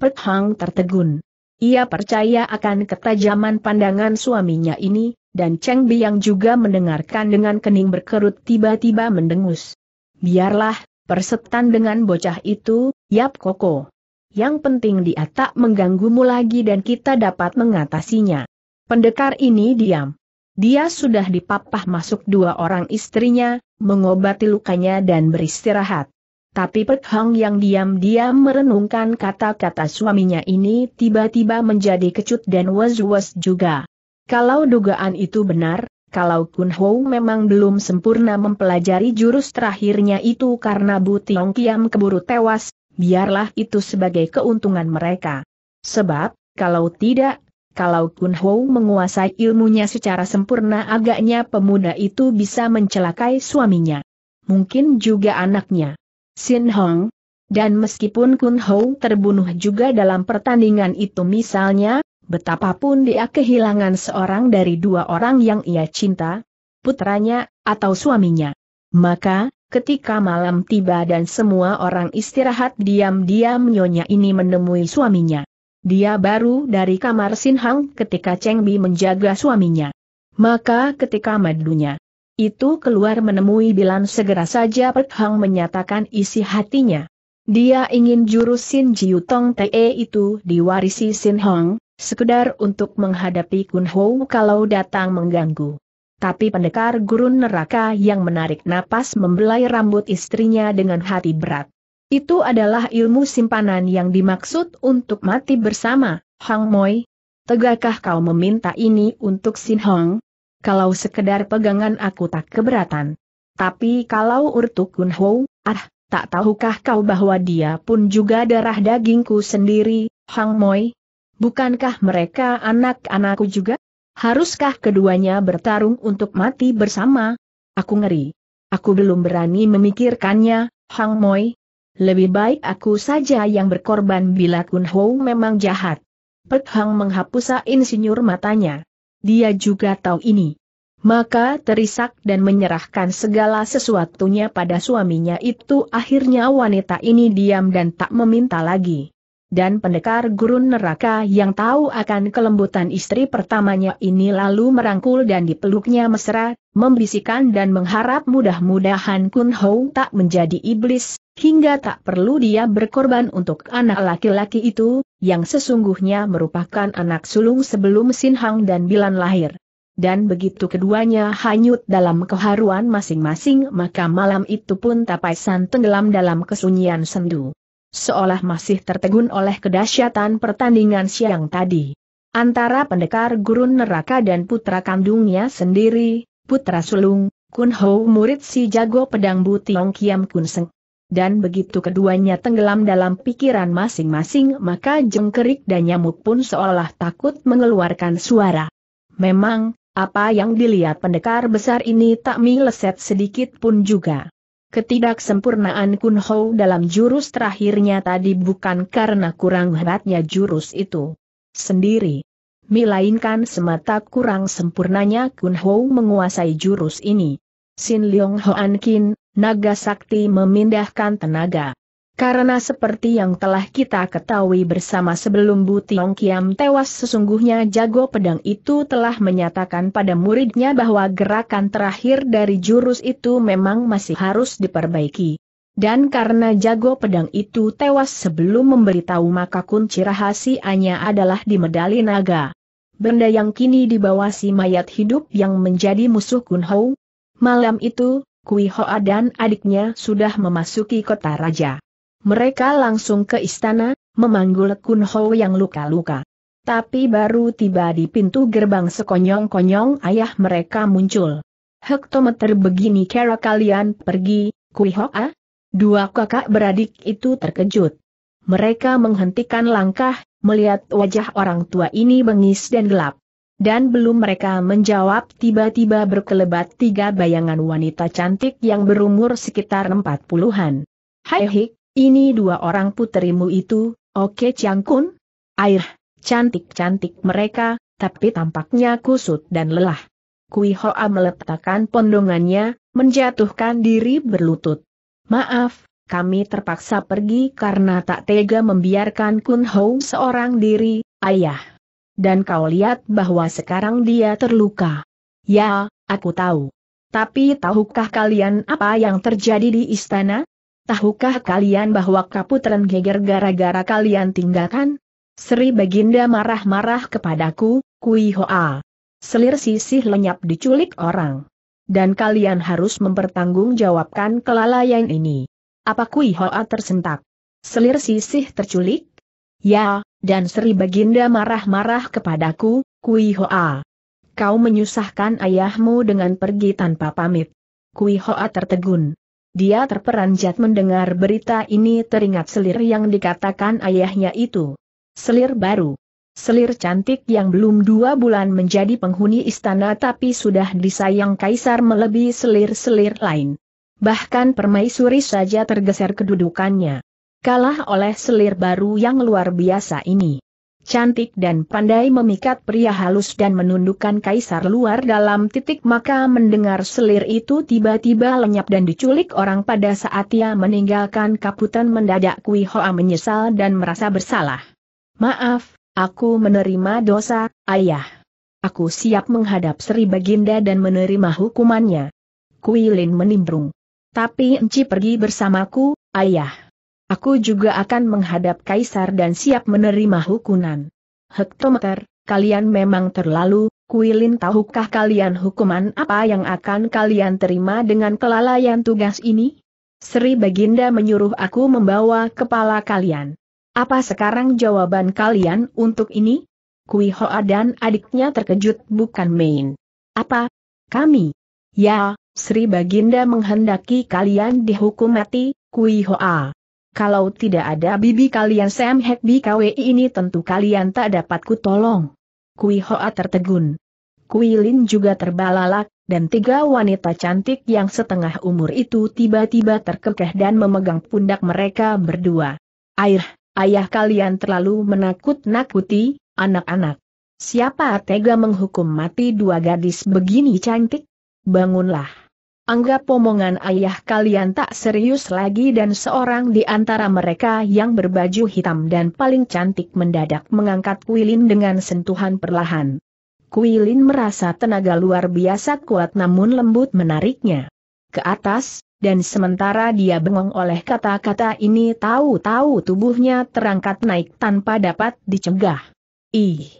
Pek Hang tertegun. Ia percaya akan ketajaman pandangan suaminya ini, dan Cheng Biang juga mendengarkan dengan kening berkerut tiba-tiba mendengus. Biarlah, persetan dengan bocah itu, Yap Koko. Yang penting dia tak mengganggumu lagi dan kita dapat mengatasinya. Pendekar ini diam. Dia sudah dipapah masuk dua orang istrinya, mengobati lukanya dan beristirahat. Tapi Pek Hang yang diam-diam merenungkan kata-kata suaminya ini tiba-tiba menjadi kecut dan was-was juga. Kalau dugaan itu benar, kalau Kun Ho memang belum sempurna mempelajari jurus terakhirnya itu karena Bu Tiong Kiam keburu tewas, biarlah itu sebagai keuntungan mereka. Sebab, kalau tidak, kalau Kun Ho menguasai ilmunya secara sempurna agaknya pemuda itu bisa mencelakai suaminya. Mungkin juga anaknya. Sin Hong. Dan meskipun Kun Ho terbunuh juga dalam pertandingan itu misalnya, betapapun dia kehilangan seorang dari dua orang yang ia cinta, putranya, atau suaminya. Maka, Ketika malam tiba dan semua orang istirahat diam-diam Nyonya ini menemui suaminya. Dia baru dari kamar Sin Hang ketika Cheng Bi menjaga suaminya. Maka ketika madunya itu keluar menemui Bilan segera saja Pek Hang menyatakan isi hatinya. Dia ingin jurus Sin Jiu Te itu diwarisi Sin Hang, sekedar untuk menghadapi Kun Ho kalau datang mengganggu tapi pendekar gurun neraka yang menarik napas membelai rambut istrinya dengan hati berat. Itu adalah ilmu simpanan yang dimaksud untuk mati bersama, Hang Moi. Tegakah kau meminta ini untuk Sin Hong? Kalau sekedar pegangan aku tak keberatan. Tapi kalau Urtuk Kun Ho, ah, tak tahukah kau bahwa dia pun juga darah dagingku sendiri, Hang Moi? Bukankah mereka anak-anakku juga? Haruskah keduanya bertarung untuk mati bersama? Aku ngeri. Aku belum berani memikirkannya, Hang Moi. Lebih baik aku saja yang berkorban bila Kun Ho memang jahat. Pek Hang menghapus insinyur matanya. Dia juga tahu ini. Maka terisak dan menyerahkan segala sesuatunya pada suaminya itu akhirnya wanita ini diam dan tak meminta lagi dan pendekar gurun neraka yang tahu akan kelembutan istri pertamanya ini lalu merangkul dan dipeluknya mesra, membisikkan dan mengharap mudah-mudahan Kun Hou tak menjadi iblis, hingga tak perlu dia berkorban untuk anak laki-laki itu, yang sesungguhnya merupakan anak sulung sebelum Sin Hang dan Bilan lahir. Dan begitu keduanya hanyut dalam keharuan masing-masing maka malam itu pun Tapai tenggelam dalam kesunyian sendu seolah masih tertegun oleh kedahsyatan pertandingan siang tadi. Antara pendekar gurun neraka dan putra kandungnya sendiri, putra sulung, Kun Ho murid si jago pedang Butiong Kiam Kun Seng. Dan begitu keduanya tenggelam dalam pikiran masing-masing maka jengkerik dan nyamuk pun seolah takut mengeluarkan suara. Memang, apa yang dilihat pendekar besar ini tak meleset sedikit pun juga. Ketidaksempurnaan Kunho dalam jurus terakhirnya tadi bukan karena kurang hebatnya jurus itu sendiri. Melainkan semata kurang sempurnanya Kunho menguasai jurus ini. Sin Leong Hoan Kin, naga sakti memindahkan tenaga. Karena seperti yang telah kita ketahui bersama sebelum Bu Tiong Kiam tewas sesungguhnya jago pedang itu telah menyatakan pada muridnya bahwa gerakan terakhir dari jurus itu memang masih harus diperbaiki. Dan karena jago pedang itu tewas sebelum memberitahu maka kunci rahasianya adalah di medali naga. Benda yang kini dibawa si mayat hidup yang menjadi musuh Kun Hou. Malam itu, Kui Hoa dan adiknya sudah memasuki kota raja. Mereka langsung ke istana, memanggul Kun Ho yang luka-luka. Tapi baru tiba di pintu gerbang sekonyong-konyong ayah mereka muncul. Hektometer begini kera kalian pergi, Kui Hoa? Ah? Dua kakak beradik itu terkejut. Mereka menghentikan langkah, melihat wajah orang tua ini bengis dan gelap. Dan belum mereka menjawab tiba-tiba berkelebat tiga bayangan wanita cantik yang berumur sekitar empat puluhan. Hai Hik, ini dua orang putrimu itu, oke Chiang Air, cantik-cantik mereka, tapi tampaknya kusut dan lelah. Kui Hoa meletakkan pondongannya, menjatuhkan diri berlutut. Maaf, kami terpaksa pergi karena tak tega membiarkan Kun Hou seorang diri, ayah. Dan kau lihat bahwa sekarang dia terluka. Ya, aku tahu. Tapi tahukah kalian apa yang terjadi di istana? Tahukah kalian bahwa Kaputren geger gara-gara kalian tinggalkan? Sri Baginda marah-marah kepadaku, Kui Hoa. Selir sisih lenyap diculik orang. Dan kalian harus mempertanggungjawabkan kelalaian ini. Apa Kui Hoa tersentak? Selir sisih terculik? Ya, dan Sri Baginda marah-marah kepadaku, Kui Hoa. Kau menyusahkan ayahmu dengan pergi tanpa pamit. Kui Hoa tertegun. Dia terperanjat mendengar berita ini teringat selir yang dikatakan ayahnya itu. Selir baru. Selir cantik yang belum dua bulan menjadi penghuni istana tapi sudah disayang kaisar melebihi selir-selir lain. Bahkan permaisuri saja tergeser kedudukannya. Kalah oleh selir baru yang luar biasa ini cantik dan pandai memikat pria halus dan menundukkan kaisar luar dalam titik maka mendengar selir itu tiba-tiba lenyap dan diculik orang pada saat ia meninggalkan kaputan mendadak Kui Hoa menyesal dan merasa bersalah. Maaf, aku menerima dosa, ayah. Aku siap menghadap Sri Baginda dan menerima hukumannya. Kui Lin menimbrung. Tapi Enci pergi bersamaku, ayah. Aku juga akan menghadap kaisar dan siap menerima hukuman. Hektometer, kalian memang terlalu, kuilin tahukah kalian hukuman apa yang akan kalian terima dengan kelalaian tugas ini? Sri Baginda menyuruh aku membawa kepala kalian. Apa sekarang jawaban kalian untuk ini? Kui Hoa dan adiknya terkejut bukan main. Apa? Kami? Ya, Sri Baginda menghendaki kalian dihukum mati, Kui Hoa. Kalau tidak ada bibi kalian Sam di Kwe ini tentu kalian tak dapat tolong. Kui Hoa tertegun. Kui Lin juga terbalalak, dan tiga wanita cantik yang setengah umur itu tiba-tiba terkekeh dan memegang pundak mereka berdua. Air, ayah kalian terlalu menakut-nakuti, anak-anak. Siapa tega menghukum mati dua gadis begini cantik? Bangunlah. Anggap omongan ayah kalian tak serius lagi dan seorang di antara mereka yang berbaju hitam dan paling cantik mendadak mengangkat Kuilin dengan sentuhan perlahan. Kuilin merasa tenaga luar biasa kuat namun lembut menariknya ke atas, dan sementara dia bengong oleh kata-kata ini tahu-tahu tubuhnya terangkat naik tanpa dapat dicegah. Ih!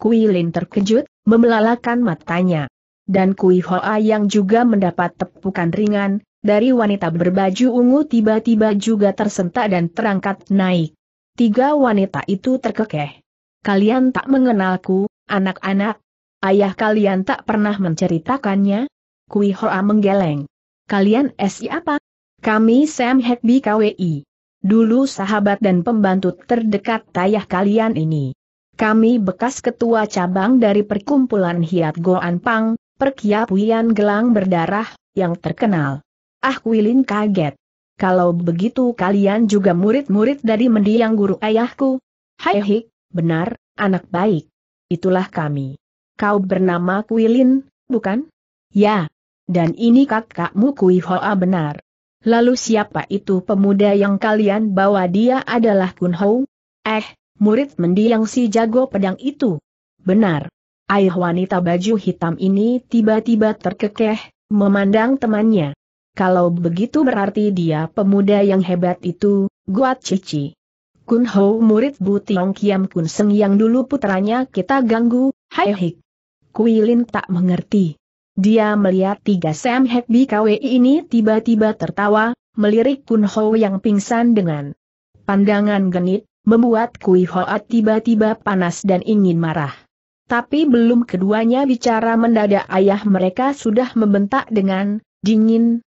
Kuilin terkejut, membelalakan matanya dan Kui Hoa yang juga mendapat tepukan ringan, dari wanita berbaju ungu tiba-tiba juga tersentak dan terangkat naik. Tiga wanita itu terkekeh. Kalian tak mengenalku, anak-anak. Ayah kalian tak pernah menceritakannya? Kui Hoa menggeleng. Kalian siapa? Kami Sam Hek KWI. Dulu sahabat dan pembantu terdekat tayah kalian ini. Kami bekas ketua cabang dari perkumpulan Hiat Goan Pang, Perkia Puyan Gelang berdarah, yang terkenal. Ah Kuilin kaget. Kalau begitu kalian juga murid-murid dari mendiang guru ayahku. Hai hik, benar, anak baik. Itulah kami. Kau bernama Kuilin, bukan? Ya. Dan ini kakakmu Kui benar. Lalu siapa itu pemuda yang kalian bawa dia adalah Kun Eh, murid mendiang si jago pedang itu. Benar. Air wanita baju hitam ini tiba-tiba terkekeh, memandang temannya. Kalau begitu berarti dia pemuda yang hebat itu, Guat Cici. Kun Ho murid Bu Tiong Kiam Kun Seng yang dulu putranya kita ganggu, hai hik. Kui tak mengerti. Dia melihat tiga Sam Hek BKW ini tiba-tiba tertawa, melirik Kun Ho yang pingsan dengan pandangan genit, membuat Kui Hoat tiba-tiba panas dan ingin marah tapi belum keduanya bicara mendadak ayah mereka sudah membentak dengan, dingin,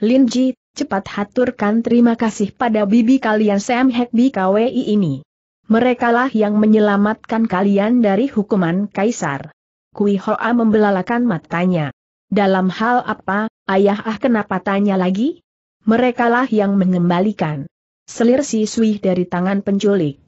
Lin Ji, cepat haturkan terima kasih pada bibi kalian Sam Hek KWI ini. Merekalah yang menyelamatkan kalian dari hukuman kaisar. Kui Hoa membelalakan matanya. Dalam hal apa, ayah ah kenapa tanya lagi? Merekalah yang mengembalikan. Selir si Sui dari tangan penculik.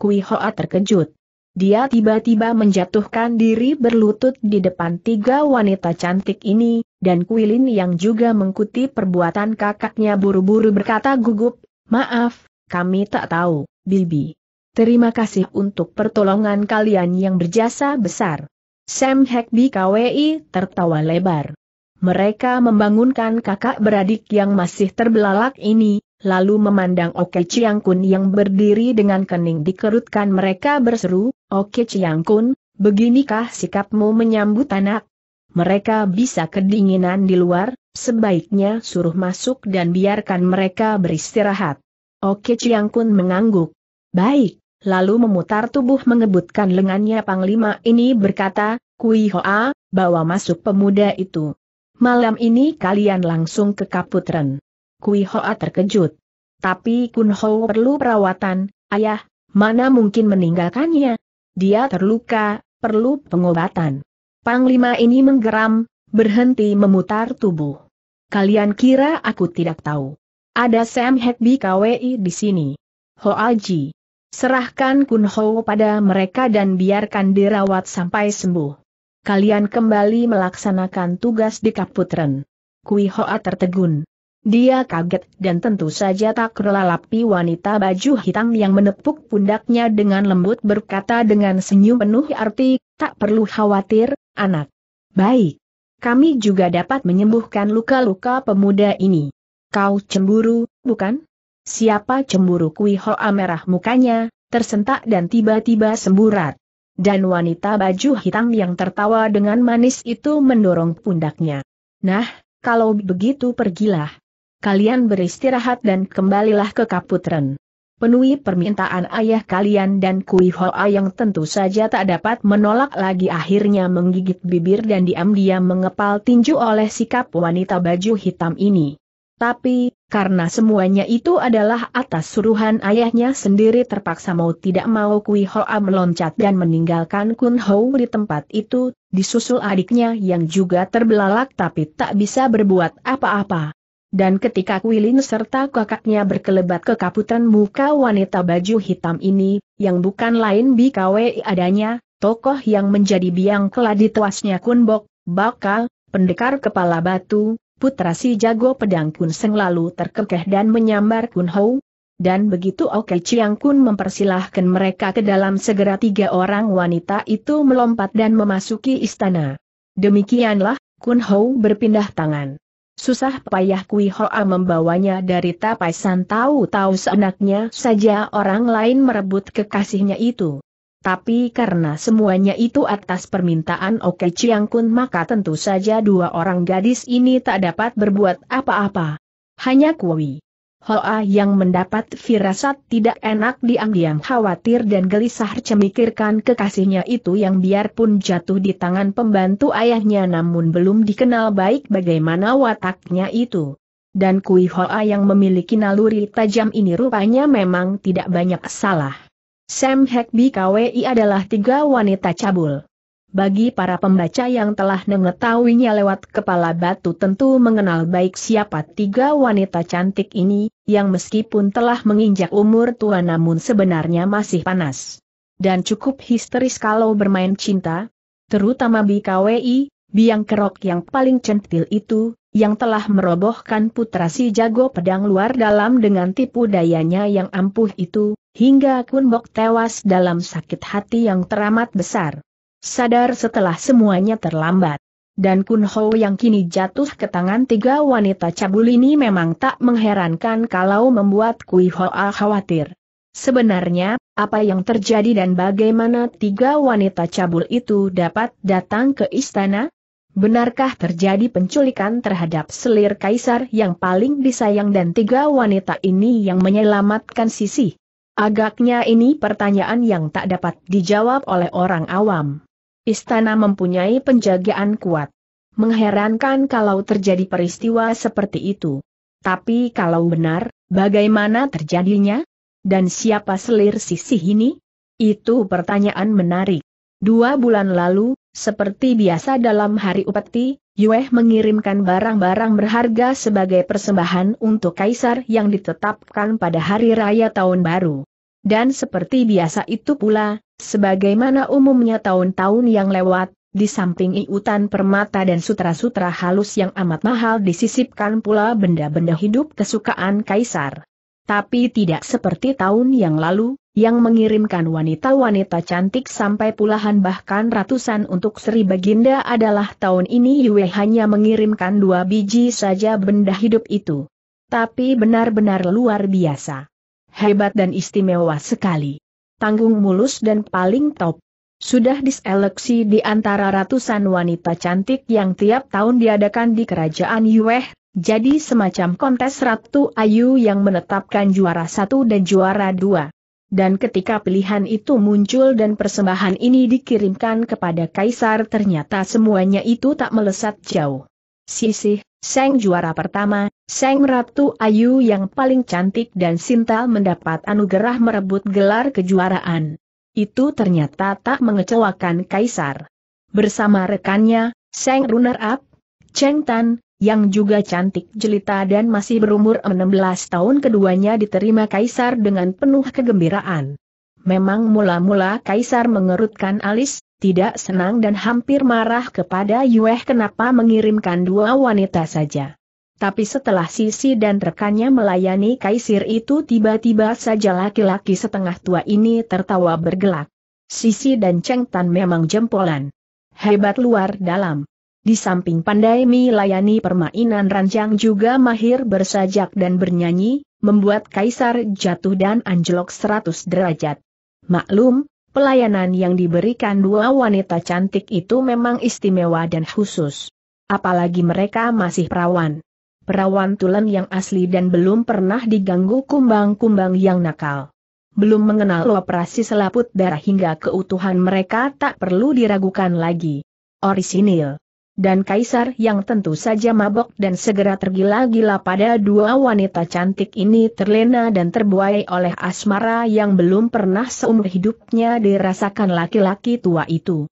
Kui Hoa terkejut dia tiba-tiba menjatuhkan diri berlutut di depan tiga wanita cantik ini, dan Kuilin yang juga mengikuti perbuatan kakaknya buru-buru berkata gugup, Maaf, kami tak tahu, Bibi. Terima kasih untuk pertolongan kalian yang berjasa besar. Sam Hekbi KWI tertawa lebar. Mereka membangunkan kakak beradik yang masih terbelalak ini, lalu memandang Oke Chiang Kun yang berdiri dengan kening dikerutkan mereka berseru, Oke Chiang Kun, beginikah sikapmu menyambut anak? Mereka bisa kedinginan di luar, sebaiknya suruh masuk dan biarkan mereka beristirahat. Oke Chiang Kun mengangguk. Baik, lalu memutar tubuh mengebutkan lengannya Panglima ini berkata, Kui Hoa, bawa masuk pemuda itu. Malam ini kalian langsung ke Kaputren. Kui Hoa terkejut. Tapi Kun Ho perlu perawatan, ayah, mana mungkin meninggalkannya? Dia terluka, perlu pengobatan. Panglima ini menggeram, berhenti memutar tubuh. Kalian kira aku tidak tahu. Ada Sam Hek KWI di sini. Hoaji. Serahkan Kun Ho pada mereka dan biarkan dirawat sampai sembuh. Kalian kembali melaksanakan tugas di Kaputren. Kui Hoa tertegun. Dia kaget dan tentu saja tak relalapi wanita baju hitam yang menepuk pundaknya dengan lembut berkata dengan senyum penuh arti, tak perlu khawatir, anak. Baik. Kami juga dapat menyembuhkan luka-luka pemuda ini. Kau cemburu, bukan? Siapa cemburu Kui Hoa merah mukanya, tersentak dan tiba-tiba semburat. Dan wanita baju hitam yang tertawa dengan manis itu mendorong pundaknya. Nah, kalau begitu pergilah, kalian beristirahat dan kembalilah ke Kaputren. Penuhi permintaan ayah kalian dan Kui Hoa yang tentu saja tak dapat menolak lagi akhirnya menggigit bibir dan diam-diam mengepal tinju oleh sikap wanita baju hitam ini. Tapi, karena semuanya itu adalah atas suruhan ayahnya sendiri terpaksa mau tidak mau Kui Hoa meloncat dan meninggalkan Kun Hou di tempat itu, disusul adiknya yang juga terbelalak tapi tak bisa berbuat apa-apa. Dan ketika Kuilin serta kakaknya berkelebat ke kaputan muka wanita baju hitam ini, yang bukan lain BKW adanya, tokoh yang menjadi biang keladi tuasnya Kunbok, bakal, pendekar kepala batu, putra si jago pedang Kun Seng lalu terkekeh dan menyambar Kun Hou. Dan begitu Oke Chiang Kun mempersilahkan mereka ke dalam segera tiga orang wanita itu melompat dan memasuki istana. Demikianlah, Kun Hou berpindah tangan. Susah payah Kui Hoa membawanya dari tapai san tahu-tahu seenaknya saja orang lain merebut kekasihnya itu. Tapi karena semuanya itu atas permintaan Oke Chiang Kun maka tentu saja dua orang gadis ini tak dapat berbuat apa-apa. Hanya Kui Hoa yang mendapat firasat tidak enak diam-diam khawatir dan gelisah cemikirkan kekasihnya itu yang biarpun jatuh di tangan pembantu ayahnya namun belum dikenal baik bagaimana wataknya itu. Dan Kui Hoa yang memiliki naluri tajam ini rupanya memang tidak banyak salah. Sam Hek KWI adalah tiga wanita cabul. Bagi para pembaca yang telah mengetahuinya lewat kepala batu tentu mengenal baik siapa tiga wanita cantik ini, yang meskipun telah menginjak umur tua namun sebenarnya masih panas. Dan cukup histeris kalau bermain cinta, terutama BKWI, biang kerok yang paling centil itu, yang telah merobohkan putra si jago pedang luar dalam dengan tipu dayanya yang ampuh itu, hingga Kun Bok tewas dalam sakit hati yang teramat besar. Sadar setelah semuanya terlambat. Dan Kun Ho yang kini jatuh ke tangan tiga wanita cabul ini memang tak mengherankan kalau membuat Kui Hoa khawatir. Sebenarnya, apa yang terjadi dan bagaimana tiga wanita cabul itu dapat datang ke istana? Benarkah terjadi penculikan terhadap selir kaisar yang paling disayang dan tiga wanita ini yang menyelamatkan sisi? Agaknya ini pertanyaan yang tak dapat dijawab oleh orang awam. Istana mempunyai penjagaan kuat. Mengherankan kalau terjadi peristiwa seperti itu. Tapi kalau benar, bagaimana terjadinya? Dan siapa selir sisi ini? Itu pertanyaan menarik. Dua bulan lalu, seperti biasa dalam hari upeti, Yueh mengirimkan barang-barang berharga sebagai persembahan untuk kaisar yang ditetapkan pada hari raya tahun baru. Dan seperti biasa itu pula, sebagaimana umumnya tahun-tahun yang lewat, di samping iutan permata dan sutra-sutra halus yang amat mahal disisipkan pula benda-benda hidup kesukaan kaisar. Tapi tidak seperti tahun yang lalu, yang mengirimkan wanita-wanita cantik sampai puluhan bahkan ratusan untuk Sri Baginda adalah tahun ini Yue hanya mengirimkan dua biji saja benda hidup itu. Tapi benar-benar luar biasa. Hebat dan istimewa sekali. Tanggung mulus dan paling top. Sudah diseleksi di antara ratusan wanita cantik yang tiap tahun diadakan di kerajaan Yueh, jadi semacam kontes Ratu Ayu yang menetapkan juara satu dan juara dua. Dan ketika pilihan itu muncul dan persembahan ini dikirimkan kepada Kaisar ternyata semuanya itu tak melesat jauh. Sisi, Seng juara pertama, Sang Ratu Ayu yang paling cantik dan Sinta mendapat anugerah merebut gelar kejuaraan. Itu ternyata tak mengecewakan Kaisar. Bersama rekannya, Sang Runner Up, Cheng Tan, yang juga cantik jelita dan masih berumur 16 tahun keduanya diterima Kaisar dengan penuh kegembiraan. Memang mula-mula Kaisar mengerutkan alis, tidak senang dan hampir marah kepada Yueh kenapa mengirimkan dua wanita saja. Tapi setelah Sisi dan rekannya melayani kaisir itu tiba-tiba saja laki-laki setengah tua ini tertawa bergelak. Sisi dan Cheng Tan memang jempolan. Hebat luar dalam. Di samping pandai melayani permainan ranjang juga mahir bersajak dan bernyanyi, membuat kaisar jatuh dan anjlok 100 derajat. Maklum, pelayanan yang diberikan dua wanita cantik itu memang istimewa dan khusus. Apalagi mereka masih perawan perawan tulen yang asli dan belum pernah diganggu kumbang-kumbang yang nakal. Belum mengenal operasi selaput darah hingga keutuhan mereka tak perlu diragukan lagi. Orisinil. Dan Kaisar yang tentu saja mabok dan segera tergila-gila pada dua wanita cantik ini terlena dan terbuai oleh asmara yang belum pernah seumur hidupnya dirasakan laki-laki tua itu.